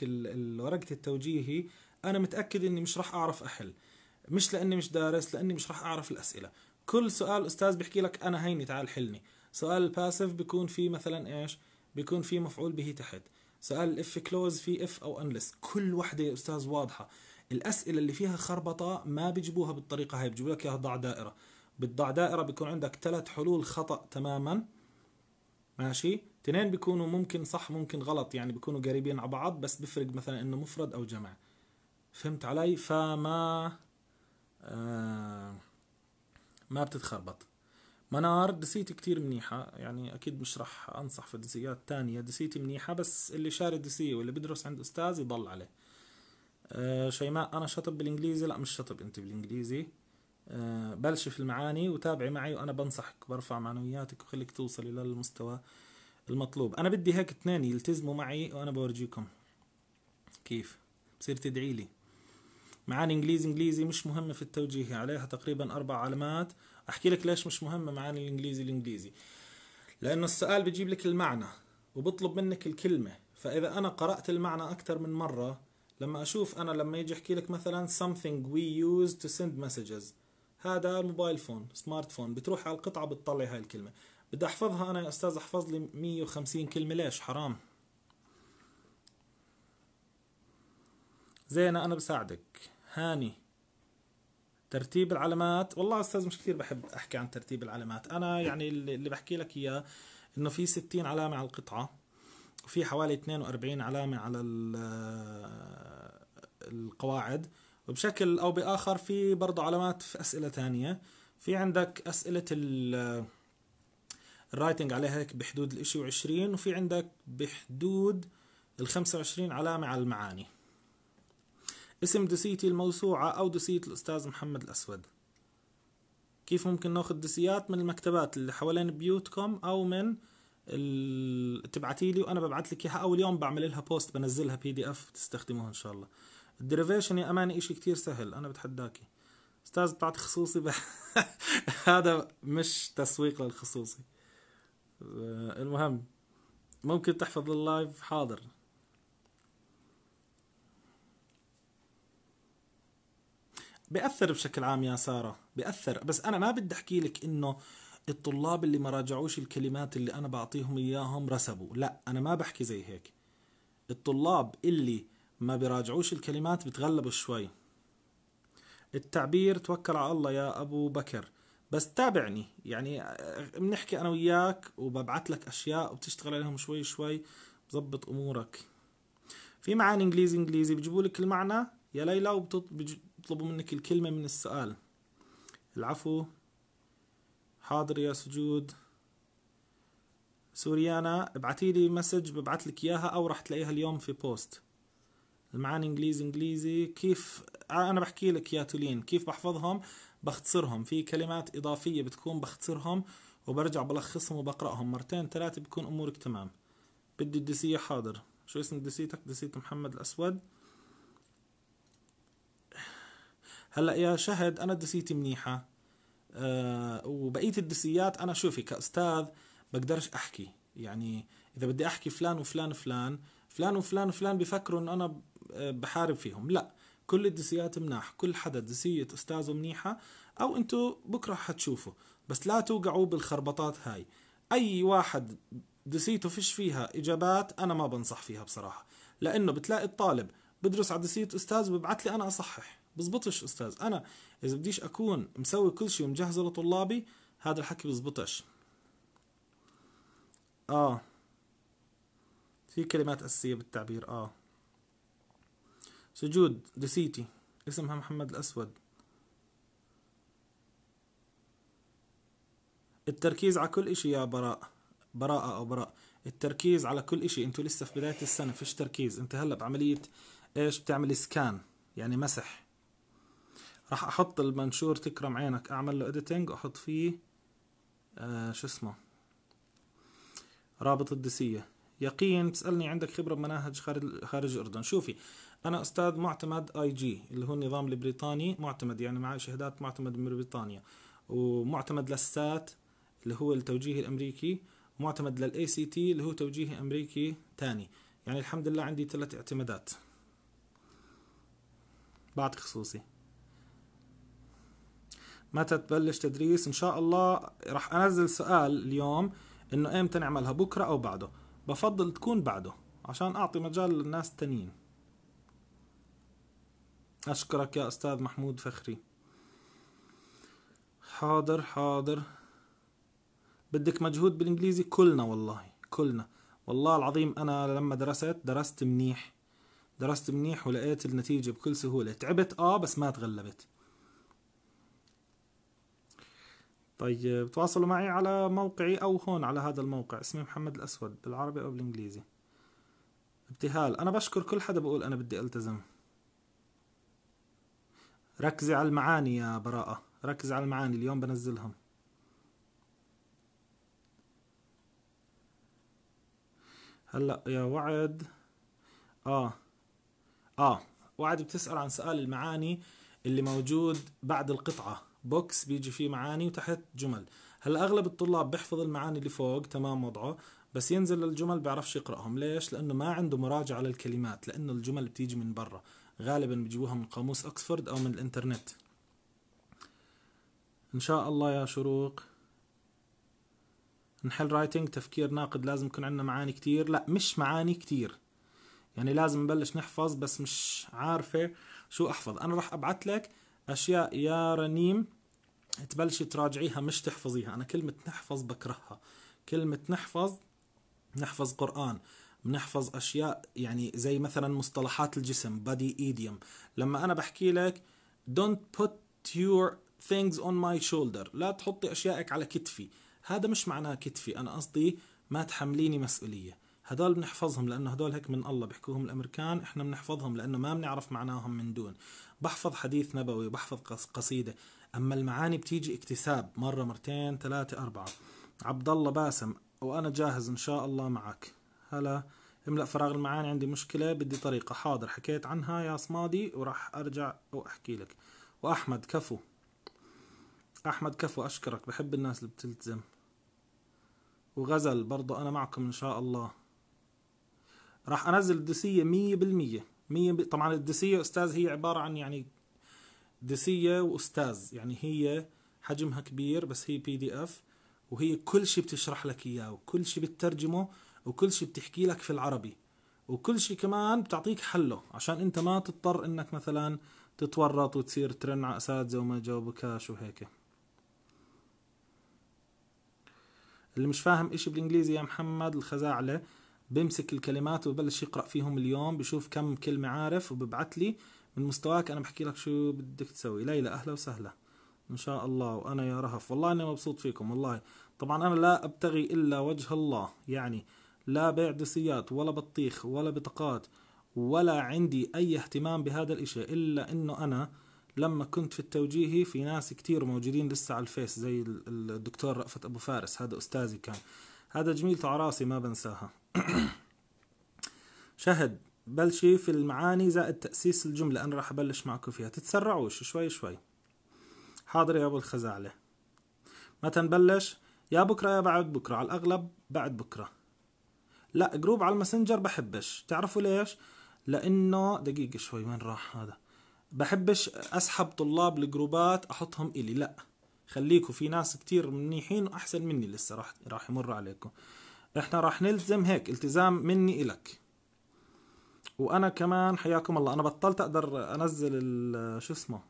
ورقه التوجيهي انا متاكد اني مش راح اعرف احل مش لاني مش دارس لاني مش راح اعرف الاسئله كل سؤال استاذ بيحكي لك انا هيني تعال حلني سؤال الباسف بيكون فيه مثلا ايش بيكون في مفعول به تحت سؤال الاف كلوز في اف او انلس كل وحده يا استاذ واضحه الاسئله اللي فيها خربطه ما بيجيبوها بالطريقه هاي بيجيبوا لك اياها ضع دائره بتضع دائره بيكون عندك ثلاث حلول خطا تماما ماشي اثنين بيكونوا ممكن صح ممكن غلط يعني بيكونوا قريبين على بعض بس بفرق مثلا انه مفرد او جمع فهمت علي فما آه ما بتتخربط منار دسيتي كتير منيحة يعني أكيد مش رح أنصح في دسيات تانية دسيتي منيحة بس اللي شاري دسية واللي بدرس عند أستاذ يضل عليه أه شيماء أنا شطب بالإنجليزي لا مش شطب أنت بالإنجليزي أه بلشي في المعاني وتابعي معي وأنا بنصحك برفع معنوياتك وخليك توصلي للمستوى المطلوب أنا بدي هيك اثنين يلتزموا معي وأنا بورجيكم كيف بصير تدعي لي معاني إنجليزي إنجليزي مش مهمة في التوجيه عليها تقريبا أربع علامات احكي لك ليش مش مهمه معاني الانجليزي الانجليزي لانه السؤال بجيب لك المعنى وبطلب منك الكلمه فاذا انا قرات المعنى اكثر من مره لما اشوف انا لما يجي احكي لك مثلا something we use to send messages هذا الموبايل فون سمارت فون بتروح على القطعه بتطلع هاي الكلمه بدي احفظها انا يا استاذ احفظ لي 150 كلمه ليش حرام زينة أنا بساعدك هاني ترتيب العلامات والله استاذ مش كثير بحب احكي عن ترتيب العلامات انا يعني اللي بحكي لك اياه انه في 60 علامه على القطعه وفي حوالي 42 علامه على القواعد وبشكل او باخر في برضه علامات في اسئله ثانيه في عندك اسئله الرايتنج عليها هيك بحدود الاشي وعشرين وفي عندك بحدود ال 25 علامه على المعاني اسم دوسيتي الموسوعة أو دوسية الأستاذ محمد الأسود كيف ممكن ناخذ دوسيات من المكتبات اللي حوالين بيوتكم أو من ال... تبعتي لي وأنا ببعث لك إياها أو اليوم بعمل لها بوست بنزلها بي دي إف تستخدموها إن شاء الله الديريفيشن يا أماني إشي كتير سهل أنا بتحداكي أستاذ بتعطي خصوصي ب... هذا مش تسويق للخصوصي آه، المهم ممكن تحفظ اللايف حاضر بأثر بشكل عام يا سارة بأثر بس أنا ما بدي أحكي لك إنه الطلاب اللي ما راجعوش الكلمات اللي أنا بعطيهم إياهم رسبوا لا أنا ما بحكي زي هيك الطلاب اللي ما بيراجعوش الكلمات بتغلبوا شوي التعبير توكل على الله يا أبو بكر بس تابعني يعني آه، بنحكي أنا وياك وببعت لك أشياء وبتشتغل عليهم شوي شوي بظبط أمورك في معاني انجليزي انجليزي بجيبوا لك المعنى يا ليلى وبتط... يطلبوا منك الكلمة من السؤال العفو حاضر يا سجود سوريانا ابعتي لي مسج ببعث لك اياها او رح تلاقيها اليوم في بوست المعاني انجليزي انجليزي كيف آه، انا بحكي لك يا تولين كيف بحفظهم بختصرهم في كلمات اضافيه بتكون بختصرهم وبرجع بلخصهم وبقراهم مرتين ثلاثه بكون امورك تمام بدي الدسيه حاضر شو اسم دسيتك دسيت محمد الاسود هلا يا شهد انا دسيتي منيحه أه وبقيه الدسيات انا شوفي كاستاذ بقدرش احكي يعني اذا بدي احكي فلان وفلان فلان فلان وفلان فلان بفكروا انه انا آه، بحارب فيهم لا كل الدسيات مناح كل حدا دسية استاذه منيحة او انتو بكرة حتشوفوا بس لا توقعوا بالخربطات هاي اي واحد دسيته فيش فيها اجابات انا ما بنصح فيها بصراحة لانه بتلاقي الطالب بدرس على دسية استاذ وببعث لي انا اصحح بزبطش استاذ انا اذا بديش اكون مسوي كل شيء ومجهزه لطلابي هذا الحكي بزبطش اه في كلمات اساسيه بالتعبير اه سجود دسيتي اسمها محمد الاسود التركيز على كل اشي يا براء براءة او براء التركيز على كل اشي انتوا لسه في بداية السنة فيش تركيز انت هلا بعملية ايش بتعمل سكان يعني مسح راح احط المنشور تكرم عينك اعمل له اديتنج واحط فيه آه شو اسمه رابط الدسية يقين بتسألني عندك خبرة بمناهج خارج خارج الأردن شوفي أنا أستاذ معتمد اي جي اللي هو النظام البريطاني معتمد يعني معي شهادات معتمد من بريطانيا ومعتمد للسات اللي هو التوجيه الأمريكي معتمد للاي سي تي اللي هو توجيه أمريكي ثاني يعني الحمد لله عندي ثلاث اعتمادات بعد خصوصي متى تبلش تدريس ان شاء الله رح انزل سؤال اليوم انه ايمتى نعملها بكره او بعده بفضل تكون بعده عشان اعطي مجال للناس التانيين اشكرك يا استاذ محمود فخري حاضر حاضر بدك مجهود بالانجليزي كلنا والله كلنا والله العظيم انا لما درست درست منيح درست منيح ولقيت النتيجه بكل سهوله تعبت اه بس ما تغلبت طيب تواصلوا معي على موقعي أو هون على هذا الموقع اسمي محمد الأسود بالعربي أو بالإنجليزي ابتهال أنا بشكر كل حدا بقول أنا بدي ألتزم ركزي على المعاني يا براءة ركزي على المعاني اليوم بنزلهم هلا يا وعد اه اه وعد بتسأل عن سؤال المعاني اللي موجود بعد القطعة بوكس بيجي فيه معاني وتحت جمل هلا اغلب الطلاب بيحفظ المعاني اللي فوق تمام وضعه بس ينزل للجمل بيعرفش يقراهم ليش لانه ما عنده مراجعه للكلمات لانه الجمل بتيجي من برا غالبا بيجيبوها من قاموس اكسفورد او من الانترنت ان شاء الله يا شروق نحل رايتنج تفكير ناقد لازم يكون عندنا معاني كتير لا مش معاني كتير يعني لازم نبلش نحفظ بس مش عارفة شو أحفظ أنا راح ابعث لك أشياء يا رنيم تبلشي تراجعيها مش تحفظيها انا كلمه نحفظ بكرهها كلمه نحفظ نحفظ قران بنحفظ اشياء يعني زي مثلا مصطلحات الجسم body idiom لما انا بحكي لك don't put your things on my shoulder لا تحطي اشيائك على كتفي هذا مش معناه كتفي انا قصدي ما تحمليني مسؤوليه هدول بنحفظهم لانه هدول هيك من الله بيحكوهم الامريكان احنا بنحفظهم لانه ما بنعرف معناهم من دون بحفظ حديث نبوي بحفظ قصيده اما المعاني بتيجي اكتساب مره مرتين ثلاثه اربعه عبد الله باسم وانا جاهز ان شاء الله معك هلا املا فراغ المعاني عندي مشكله بدي طريقه حاضر حكيت عنها يا صمادي وراح ارجع واحكي لك واحمد كفو احمد كفو اشكرك بحب الناس اللي بتلتزم وغزل برضه انا معكم ان شاء الله راح انزل الدسيه مية بالمية مية ب... طبعا الدسيه استاذ هي عباره عن يعني ديسية وأستاذ يعني هي حجمها كبير بس هي بي دي اف وهي كل شيء بتشرح لك اياه وكل شيء بتترجمه وكل شيء بتحكي لك في العربي وكل شيء كمان بتعطيك حله عشان انت ما تضطر انك مثلا تتورط وتصير ترن على اساتذه وما جاوبكاش وهيك اللي مش فاهم اشي بالانجليزي يا محمد الخزاعله بمسك الكلمات وببلش يقرا فيهم اليوم بشوف كم كلمه عارف وببعث لي من مستواك انا بحكي لك شو بدك تسوي ليلى اهلا وسهلا ان شاء الله وانا يا رهف والله انا مبسوط فيكم والله طبعا انا لا ابتغي الا وجه الله يعني لا بيع دوسيات ولا بطيخ ولا بطاقات ولا عندي اي اهتمام بهذا الاشي الا انه انا لما كنت في التوجيهي في ناس كتير موجودين لسه على الفيس زي الدكتور رأفت أبو فارس هذا أستاذي كان هذا جميلته عراسي ما بنساها شهد بلشي في المعاني زائد تأسيس الجملة أنا راح أبلش معكم فيها تتسرعوش شوي شوي حاضر يا أبو الخزعلة متى نبلش يا بكرة يا بعد بكرة على الأغلب بعد بكرة لا جروب على الماسنجر بحبش تعرفوا ليش لأنه دقيقة شوي وين راح هذا بحبش أسحب طلاب الجروبات أحطهم إلي لا خليكم في ناس كتير منيحين وأحسن مني لسه راح راح يمر عليكم احنا راح نلزم هيك التزام مني إلك وانا كمان حياكم الله انا بطلت اقدر انزل شو اسمه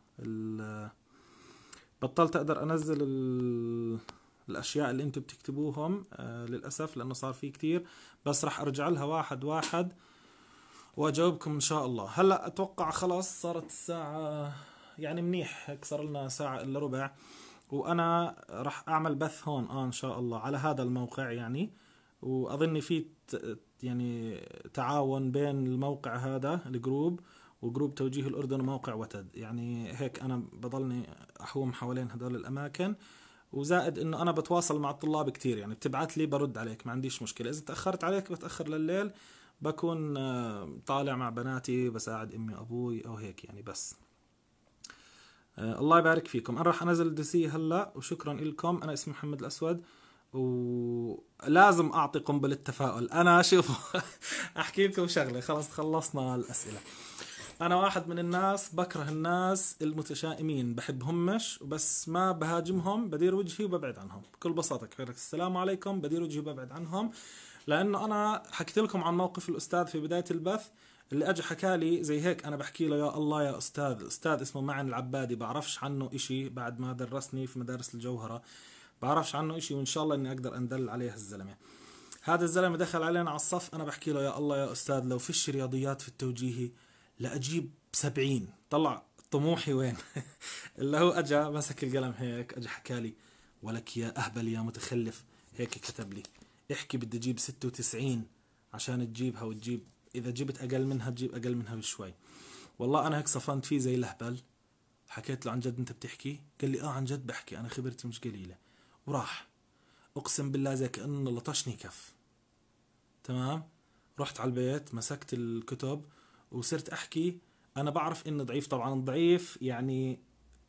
بطلت اقدر انزل الاشياء اللي انتم بتكتبوهم آه، للاسف لانه صار في كتير بس راح ارجع لها واحد واحد واجاوبكم ان شاء الله هلا اتوقع خلاص صارت الساعه يعني منيح هيك صار لنا ساعه الا ربع وانا راح اعمل بث هون اه ان شاء الله على هذا الموقع يعني واظن في يعني تعاون بين الموقع هذا الجروب وجروب توجيه الأردن وموقع وتد يعني هيك أنا بضلني أحوم حوالين هدول الأماكن وزائد انه انا بتواصل مع الطلاب كتير يعني بتبعت لي برد عليك ما عنديش مشكله اذا تاخرت عليك بتاخر لليل بكون آه، طالع مع بناتي بساعد امي وابوي او هيك يعني بس آه، الله يبارك فيكم انا راح انزل دي هلا وشكرا لكم انا اسمي محمد الاسود ولازم اعطي قنبله تفاؤل انا شوفوا احكي لكم شغله خلص خلصنا الاسئله انا واحد من الناس بكره الناس المتشائمين بحبهمش بس ما بهاجمهم بدير وجهي وببعد عنهم بكل بساطه كبيرك السلام عليكم بدير وجهي وببعد عنهم لانه انا حكيت لكم عن موقف الاستاذ في بدايه البث اللي اجى حكى لي زي هيك انا بحكي له يا الله يا استاذ استاذ اسمه معن العبادي بعرفش عنه إشي بعد ما درسني في مدارس الجوهره بعرفش عنه إشي وإن شاء الله إني أقدر أندل عليه الزلمة هذا الزلمة دخل علينا على الصف أنا بحكي له يا الله يا أستاذ لو فيش رياضيات في التوجيهي لأجيب سبعين طلع طموحي وين اللي هو أجا مسك القلم هيك أجا حكالي ولك يا أهبل يا متخلف هيك كتب لي احكي بدي اجيب 96 عشان تجيبها وتجيب اذا جبت اقل منها تجيب اقل منها بشوي والله انا هيك صفنت فيه زي الهبل حكيت له عن جد انت بتحكي قال لي اه عن جد بحكي انا خبرتي مش قليله وراح اقسم بالله زي كانه لطشني كف تمام رحت على البيت مسكت الكتب وصرت احكي انا بعرف اني ضعيف طبعا ضعيف يعني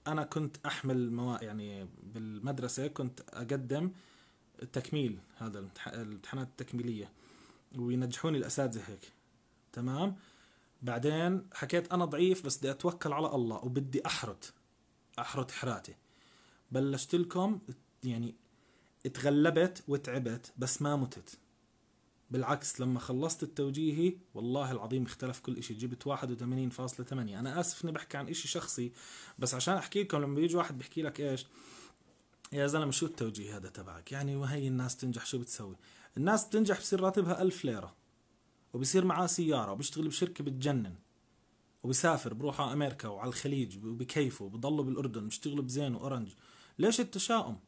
انا كنت احمل موا... يعني بالمدرسه كنت اقدم التكميل هذا الامتحانات التكميليه وينجحوني الاساتذه هيك تمام بعدين حكيت انا ضعيف بس بدي اتوكل على الله وبدي احرط احرط حراتي بلشت لكم يعني اتغلبت وتعبت بس ما متت بالعكس لما خلصت التوجيهي والله العظيم اختلف كل شيء جبت 81.8 انا اسف اني بحكي عن شيء شخصي بس عشان احكي لكم لما بيجي واحد بيحكي لك ايش يا زلمه شو التوجيه هذا تبعك يعني وهي الناس تنجح شو بتسوي الناس بتنجح بصير راتبها ألف ليره وبصير معاه سياره وبيشتغل بشركه بتجنن وبسافر بروح على امريكا وعلى الخليج وبكيفه وبضله بالاردن بيشتغل بزين واورنج ليش التشاؤم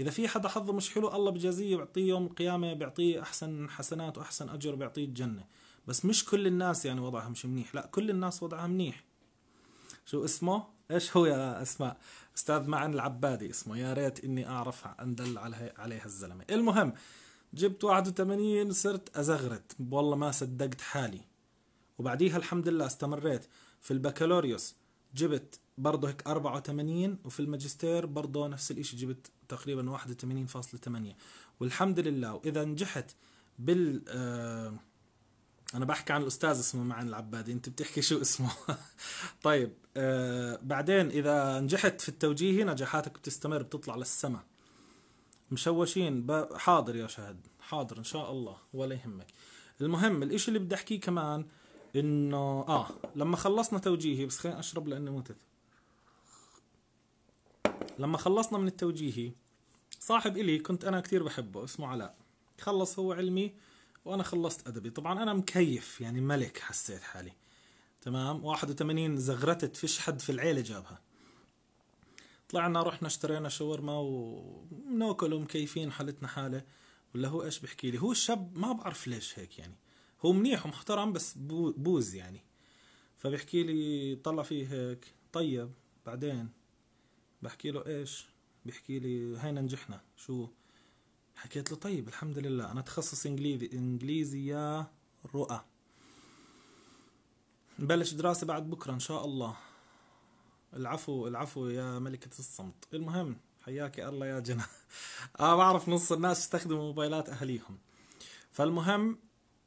اذا في حدا حظه مش حلو الله بجازيه بيعطيه يوم القيامه بيعطيه احسن حسنات واحسن اجر بيعطيه الجنه بس مش كل الناس يعني وضعها مش منيح لا كل الناس وضعها منيح شو اسمه ايش هو يا اسماء استاذ معن العبادي اسمه يا ريت اني اعرف اندل عليها, عليها الزلمه المهم جبت 81 صرت ازغرت والله ما صدقت حالي وبعديها الحمد لله استمريت في البكالوريوس جبت برضه هيك 84 وفي الماجستير برضه نفس الشيء جبت تقريبا 81.8 والحمد لله واذا نجحت بال آه، انا بحكي عن الاستاذ اسمه معن العبادي انت بتحكي شو اسمه طيب آه، بعدين اذا نجحت في التوجيهي نجاحاتك بتستمر بتطلع للسما مشوشين حاضر يا شهد حاضر ان شاء الله ولا يهمك المهم الاشي اللي بدي احكيه كمان انه اه لما خلصنا توجيهي بس خليني اشرب لاني متت لما خلصنا من التوجيهي صاحب إلي كنت أنا كثير بحبه اسمه علاء خلص هو علمي وأنا خلصت أدبي طبعا أنا مكيف يعني ملك حسيت حالي تمام 81 زغرتت فيش حد في العيلة جابها طلعنا رحنا اشترينا شاورما وناكل ومكيفين حالتنا حالة ولا هو ايش بحكي لي هو الشاب ما بعرف ليش هيك يعني هو منيح ومحترم بس بوز يعني فبحكي لي طلع فيه هيك طيب بعدين بحكي له ايش بيحكي لي هينا نجحنا شو حكيت له طيب الحمد لله انا تخصص انجليزي انجليزي يا رؤى نبلش دراسة بعد بكرة إن شاء الله العفو العفو يا ملكة الصمت المهم حياك الله يا جنى آه بعرف نص الناس استخدموا موبايلات أهليهم فالمهم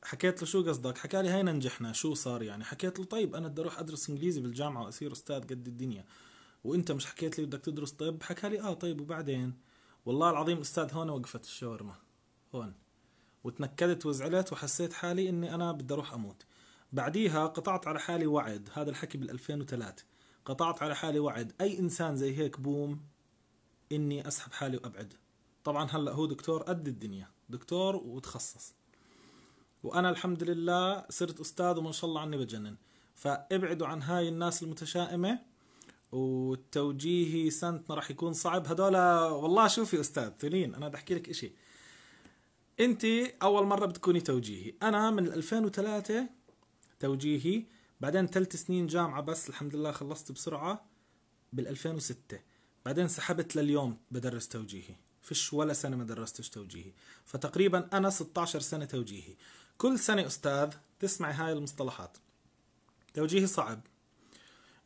حكيت له شو قصدك حكى لي هينا نجحنا شو صار يعني حكيت له طيب أنا بدي أروح أدرس إنجليزي بالجامعة وأصير أستاذ قد الدنيا وانت مش حكيت لي بدك تدرس طب حكى لي اه طيب وبعدين والله العظيم استاذ هون وقفت الشاورما هون وتنكدت وزعلت وحسيت حالي اني انا بدي اروح اموت بعديها قطعت على حالي وعد هذا الحكي بال2003 قطعت على حالي وعد اي انسان زي هيك بوم اني اسحب حالي وابعد طبعا هلا هو دكتور قد الدنيا دكتور وتخصص وانا الحمد لله صرت استاذ وما شاء الله عني بجنن فابعدوا عن هاي الناس المتشائمه والتوجيهي سنتنا راح يكون صعب هدول والله شوفي استاذ تولين انا بدي احكي لك شيء انت اول مره بتكوني توجيهي انا من 2003 توجيهي بعدين ثلاث سنين جامعه بس الحمد لله خلصت بسرعه بال 2006 بعدين سحبت لليوم بدرس توجيهي فيش ولا سنه ما درستش توجيهي فتقريبا انا 16 سنه توجيهي كل سنه استاذ تسمعي هاي المصطلحات توجيهي صعب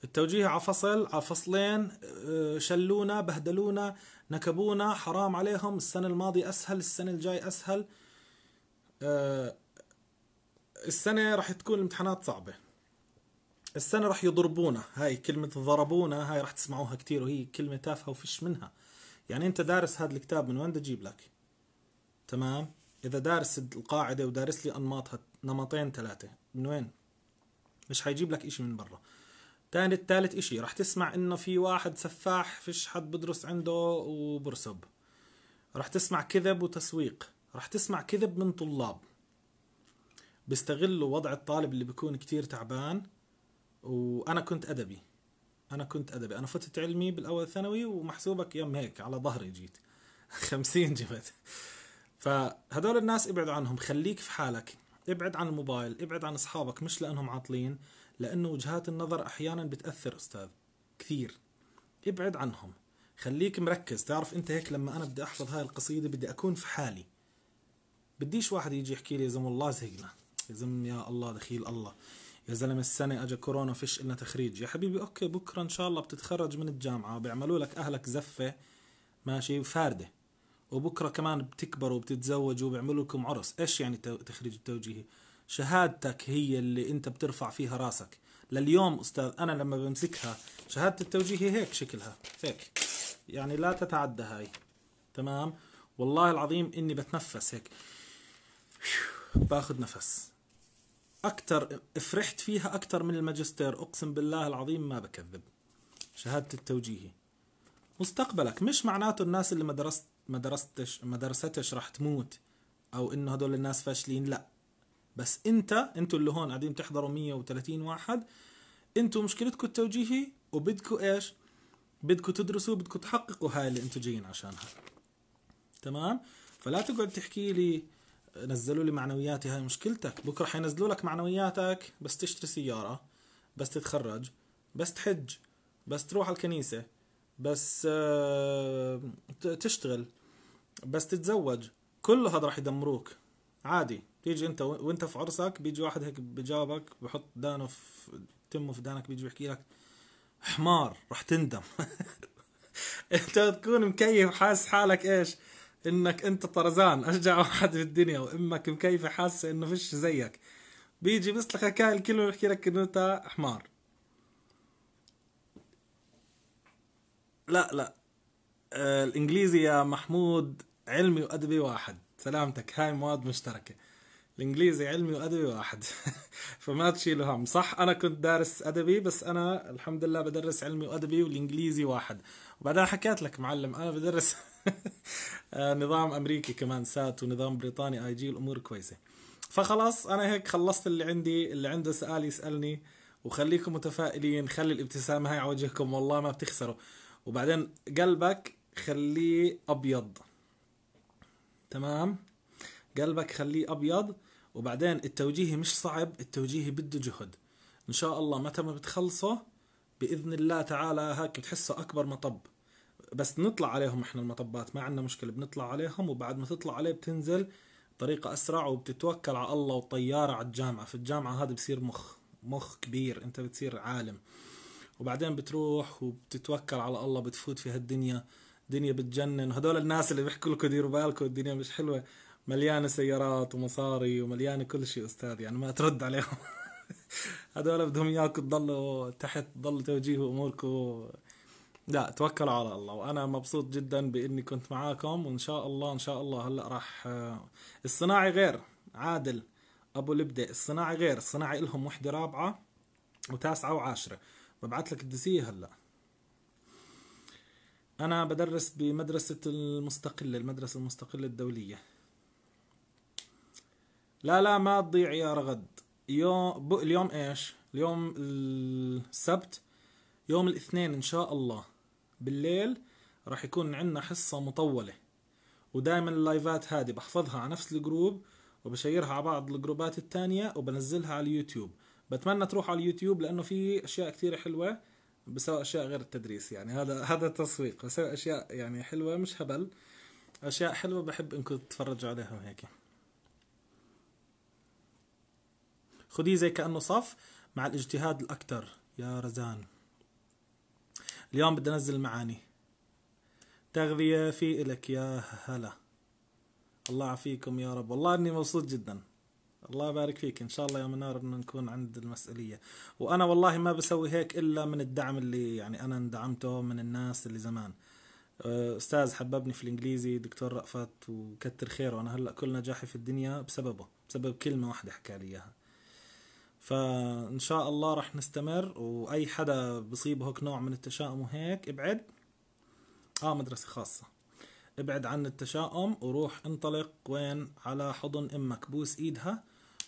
التوجيه على فصل على فصلين آه، شلونا بهدلونا نكبونا حرام عليهم السنة الماضية أسهل السنة الجاي أسهل آه، السنة رح تكون الامتحانات صعبة السنة رح يضربونا هاي كلمة ضربونا هاي رح تسمعوها كتير وهي كلمة تافهة وفش منها يعني أنت دارس هذا الكتاب من وين تجيب لك تمام إذا دارس القاعدة ودارس لي أنماطها نمطين ثلاثة من وين مش حيجيب لك إشي من برا تاني تالت اشي رح تسمع انه في واحد سفاح فيش حد بدرس عنده وبرسب رح تسمع كذب وتسويق رح تسمع كذب من طلاب بيستغلوا وضع الطالب اللي بيكون كتير تعبان وانا كنت ادبي انا كنت ادبي انا فتت علمي بالاول ثانوي ومحسوبك يم هيك على ظهري جيت خمسين جبت فهدول الناس ابعدوا عنهم خليك في حالك ابعد عن الموبايل ابعد عن اصحابك مش لانهم عاطلين لانه وجهات النظر احيانا بتاثر استاذ كثير ابعد عنهم خليك مركز تعرف انت هيك لما انا بدي احفظ هاي القصيده بدي اكون في حالي بديش واحد يجي يحكي لي يا زلمه والله زهقنا يا زلمه يا الله دخيل الله يا زلمه السنه اجى كورونا فيش إلنا تخريج يا حبيبي اوكي بكره ان شاء الله بتتخرج من الجامعه بيعملوا لك اهلك زفه ماشي فارده وبكره كمان بتكبروا وبتتزوجوا وبيعملوا لكم عرس ايش يعني تخريج التوجيهي شهادتك هي اللي انت بترفع فيها راسك لليوم استاذ انا لما بمسكها شهاده التوجيهي هيك شكلها هيك يعني لا تتعدى هاي تمام والله العظيم اني بتنفس هيك باخذ نفس اكثر فرحت فيها اكثر من الماجستير اقسم بالله العظيم ما بكذب شهاده التوجيهي مستقبلك مش معناته الناس اللي ما درست ما درستش ما درستش راح تموت او انه هدول الناس فاشلين لا بس انت انتوا اللي هون قاعدين تحضروا 130 واحد انتوا مشكلتكم التوجيهي وبدكم ايش بدكم تدرسوا بدكم تحققوا هاي اللي انتوا جايين عشانها تمام فلا تقعد تحكي لي نزلوا لي معنوياتي هاي مشكلتك بكره حينزلوا لك معنوياتك بس تشتري سياره بس تتخرج بس تحج بس تروح على الكنيسه بس آه، تشتغل بس تتزوج كله هذا راح يدمروك عادي تيجي انت وانت في عرسك بيجي واحد هيك بجابك بحط دانه في تمه في دانك بيجي بيحكي لك حمار راح تندم انت تكون مكيف حاس حالك ايش انك انت طرزان اشجع واحد في الدنيا وامك مكيفه حاسه انه فيش زيك بيجي بيسلخك هاي الكلمه ويحكي لك انه انت حمار لا لا آه، الانجليزي يا محمود علمي وادبي واحد سلامتك هاي مواد مشتركه الانجليزي علمي وادبي واحد فما تشيلوا هم صح انا كنت دارس ادبي بس انا الحمد لله بدرس علمي وادبي والانجليزي واحد وبعدين حكيت لك معلم انا بدرس آه، نظام امريكي كمان سات ونظام بريطاني اي جي الامور كويسه فخلاص انا هيك خلصت اللي عندي اللي عنده سؤال يسالني وخليكم متفائلين خلي الابتسامه هاي على وجهكم والله ما بتخسروا وبعدين قلبك خليه ابيض تمام قلبك خليه ابيض وبعدين التوجيهي مش صعب التوجيهي بده جهد ان شاء الله متى ما بتخلصه باذن الله تعالى هيك بتحسه اكبر مطب بس نطلع عليهم احنا المطبات ما عندنا مشكله بنطلع عليهم وبعد ما تطلع عليه بتنزل طريقه اسرع وبتتوكل على الله وطياره على الجامعه في الجامعه هذا بصير مخ مخ كبير انت بتصير عالم وبعدين بتروح وبتتوكل على الله بتفوت في هالدنيا دنيا بتجنن هدول الناس اللي بيحكوا لكم ديروا بالكم الدنيا مش حلوه مليانه سيارات ومصاري ومليانه كل شيء استاذ يعني ما ترد عليهم هدول بدهم اياكم تضلوا تحت ضل توجيه اموركم لا توكلوا على الله وانا مبسوط جدا باني كنت معاكم وان شاء الله ان شاء الله هلا راح آه، الصناعي غير عادل ابو لبده الصناعي غير الصناعي لهم وحده رابعه وتاسعه وعاشره ببعث لك الديسيه هلا انا بدرس بمدرسه المستقله المدرسه المستقله الدوليه لا لا ما تضيع يا رغد يوم اليوم ايش اليوم السبت يوم الاثنين ان شاء الله بالليل راح يكون عندنا حصه مطوله ودائما اللايفات هذه بحفظها على نفس الجروب وبشيرها على بعض الجروبات التانية وبنزلها على اليوتيوب بتمنى تروح على اليوتيوب لانه في اشياء كثير حلوه بسوي اشياء غير التدريس يعني هذا هذا تسويق بسوي اشياء يعني حلوه مش هبل اشياء حلوه بحب انكم تتفرجوا عليها وهيك خذيه زي كانه صف مع الاجتهاد الاكثر يا رزان اليوم بدي انزل معاني تغذيه في الك يا هلا الله يعافيكم يا رب والله اني مبسوط جدا الله يبارك فيك ان شاء الله يا منار انه نكون عند المسؤوليه وانا والله ما بسوي هيك الا من الدعم اللي يعني انا اندعمته من الناس اللي زمان آه، استاذ حببني في الانجليزي دكتور رأفت وكتر خيره انا هلا كل نجاحي في الدنيا بسببه بسبب كلمه واحده حكى لي اياها فان شاء الله رح نستمر واي حدا بصيبه هيك نوع من التشاؤم وهيك ابعد اه مدرسه خاصه ابعد عن التشاؤم وروح انطلق وين على حضن امك بوس ايدها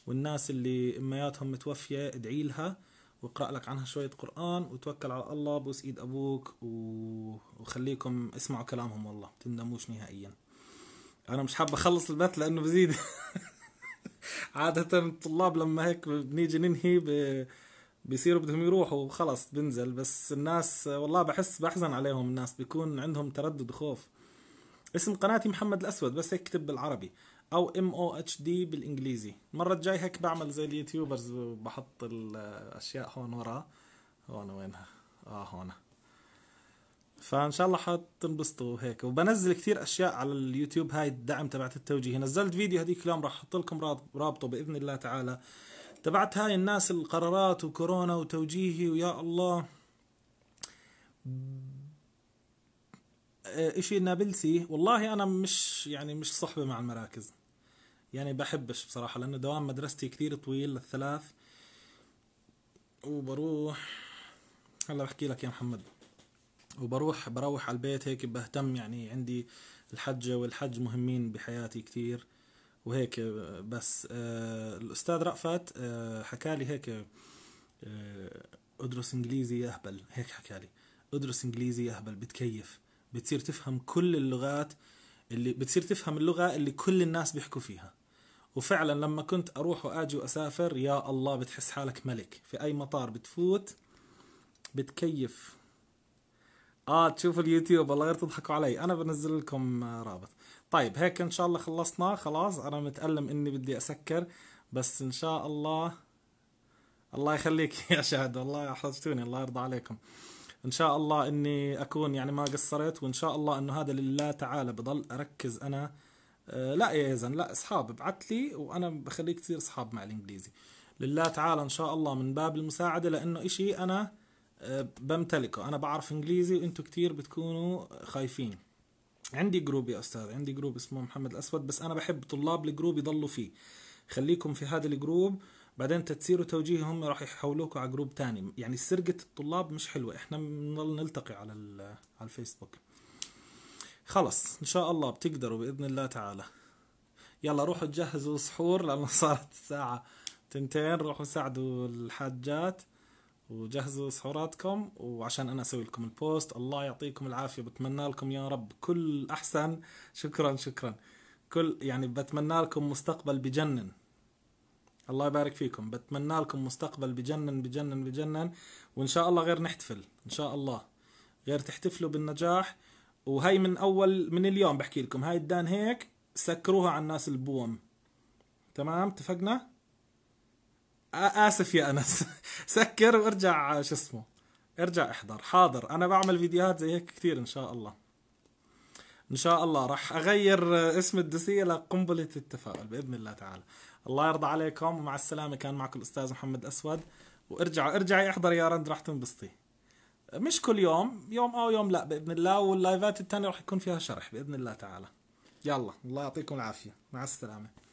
والناس اللي امياتهم متوفيه ادعي لها واقرا لك عنها شويه قران وتوكل على الله بوس ايد ابوك وخليكم اسمعوا كلامهم والله تندموش نهائيا انا مش حاب اخلص البث لانه بزيد عاده الطلاب لما هيك بنيجي ننهي ب... بيصيروا بدهم يروحوا وخلص بنزل بس الناس والله بحس بحزن عليهم الناس بيكون عندهم تردد وخوف اسم قناتي محمد الاسود بس هيك كتب بالعربي او ام او اتش دي بالانجليزي المره الجاي هيك بعمل زي اليوتيوبرز بحط الاشياء هون ورا هون وينها اه هون فان شاء الله حتنبسطوا هيك وبنزل كثير اشياء على اليوتيوب هاي الدعم تبعت التوجيه نزلت فيديو هذيك اليوم راح احط لكم رابطه باذن الله تعالى تبعت هاي الناس القرارات وكورونا وتوجيهي ويا الله اشي نابلسي والله انا مش يعني مش صحبه مع المراكز يعني بحبش بصراحة لأنه دوام مدرستي كثير طويل للثلاث وبروح هلا بحكي لك يا محمد وبروح بروح على البيت هيك بهتم يعني عندي الحجة والحج مهمين بحياتي كثير وهيك بس آه الأستاذ رأفت آه حكالي هيك آه ادرس انجليزي يا اهبل هيك حكالي ادرس انجليزي يا اهبل بتكيف بتصير تفهم كل اللغات اللي بتصير تفهم اللغة اللي كل الناس بيحكوا فيها وفعلا لما كنت اروح واجي واسافر يا الله بتحس حالك ملك في اي مطار بتفوت بتكيف اه تشوفوا اليوتيوب والله غير تضحكوا علي انا بنزل لكم آه، رابط طيب هيك ان شاء الله خلصنا خلاص انا متالم اني بدي اسكر بس ان شاء الله الله يخليك يا شهد والله احرجتوني الله يرضى عليكم ان شاء الله اني اكون يعني ما قصرت وان شاء الله انه هذا لله تعالى بضل اركز انا آه، لا يا يزن لا اصحاب ابعث لي وانا بخليك تصير اصحاب مع الانجليزي لله تعالى ان شاء الله من باب المساعده لانه إشي انا آه، بمتلكه انا بعرف انجليزي وانتم كثير بتكونوا خايفين عندي جروب يا استاذ عندي جروب اسمه محمد الاسود بس انا بحب طلاب الجروب يضلوا فيه خليكم في هذا الجروب بعدين تتسيروا توجيهي هم راح يحولوكوا على جروب تاني يعني سرقة الطلاب مش حلوة احنا بنضل نلتقي على على الفيسبوك خلص ان شاء الله بتقدروا باذن الله تعالى يلا روحوا تجهزوا سحور لانه صارت الساعه تنتين روحوا ساعدوا الحاجات وجهزوا سحوراتكم وعشان انا اسوي لكم البوست الله يعطيكم العافيه بتمنى لكم يا رب كل احسن شكرا شكرا كل يعني بتمنى لكم مستقبل بجنن الله يبارك فيكم بتمنى لكم مستقبل بجنن بجنن بجنن وان شاء الله غير نحتفل ان شاء الله غير تحتفلوا بالنجاح وهي من اول من اليوم بحكي لكم هاي الدان هيك سكروها على الناس البوم تمام اتفقنا اسف يا انس سكر وارجع شو اسمه ارجع احضر حاضر انا بعمل فيديوهات زي هيك كثير ان شاء الله ان شاء الله راح اغير اسم الدسيه لقنبله التفاؤل باذن الله تعالى الله يرضى عليكم ومع السلامه كان معكم الاستاذ محمد اسود وارجعوا ارجعي احضر يا رند راح تنبسطي مش كل يوم يوم او يوم لا باذن الله واللايفات الثانيه راح يكون فيها شرح باذن الله تعالى يلا الله يعطيكم العافيه مع السلامه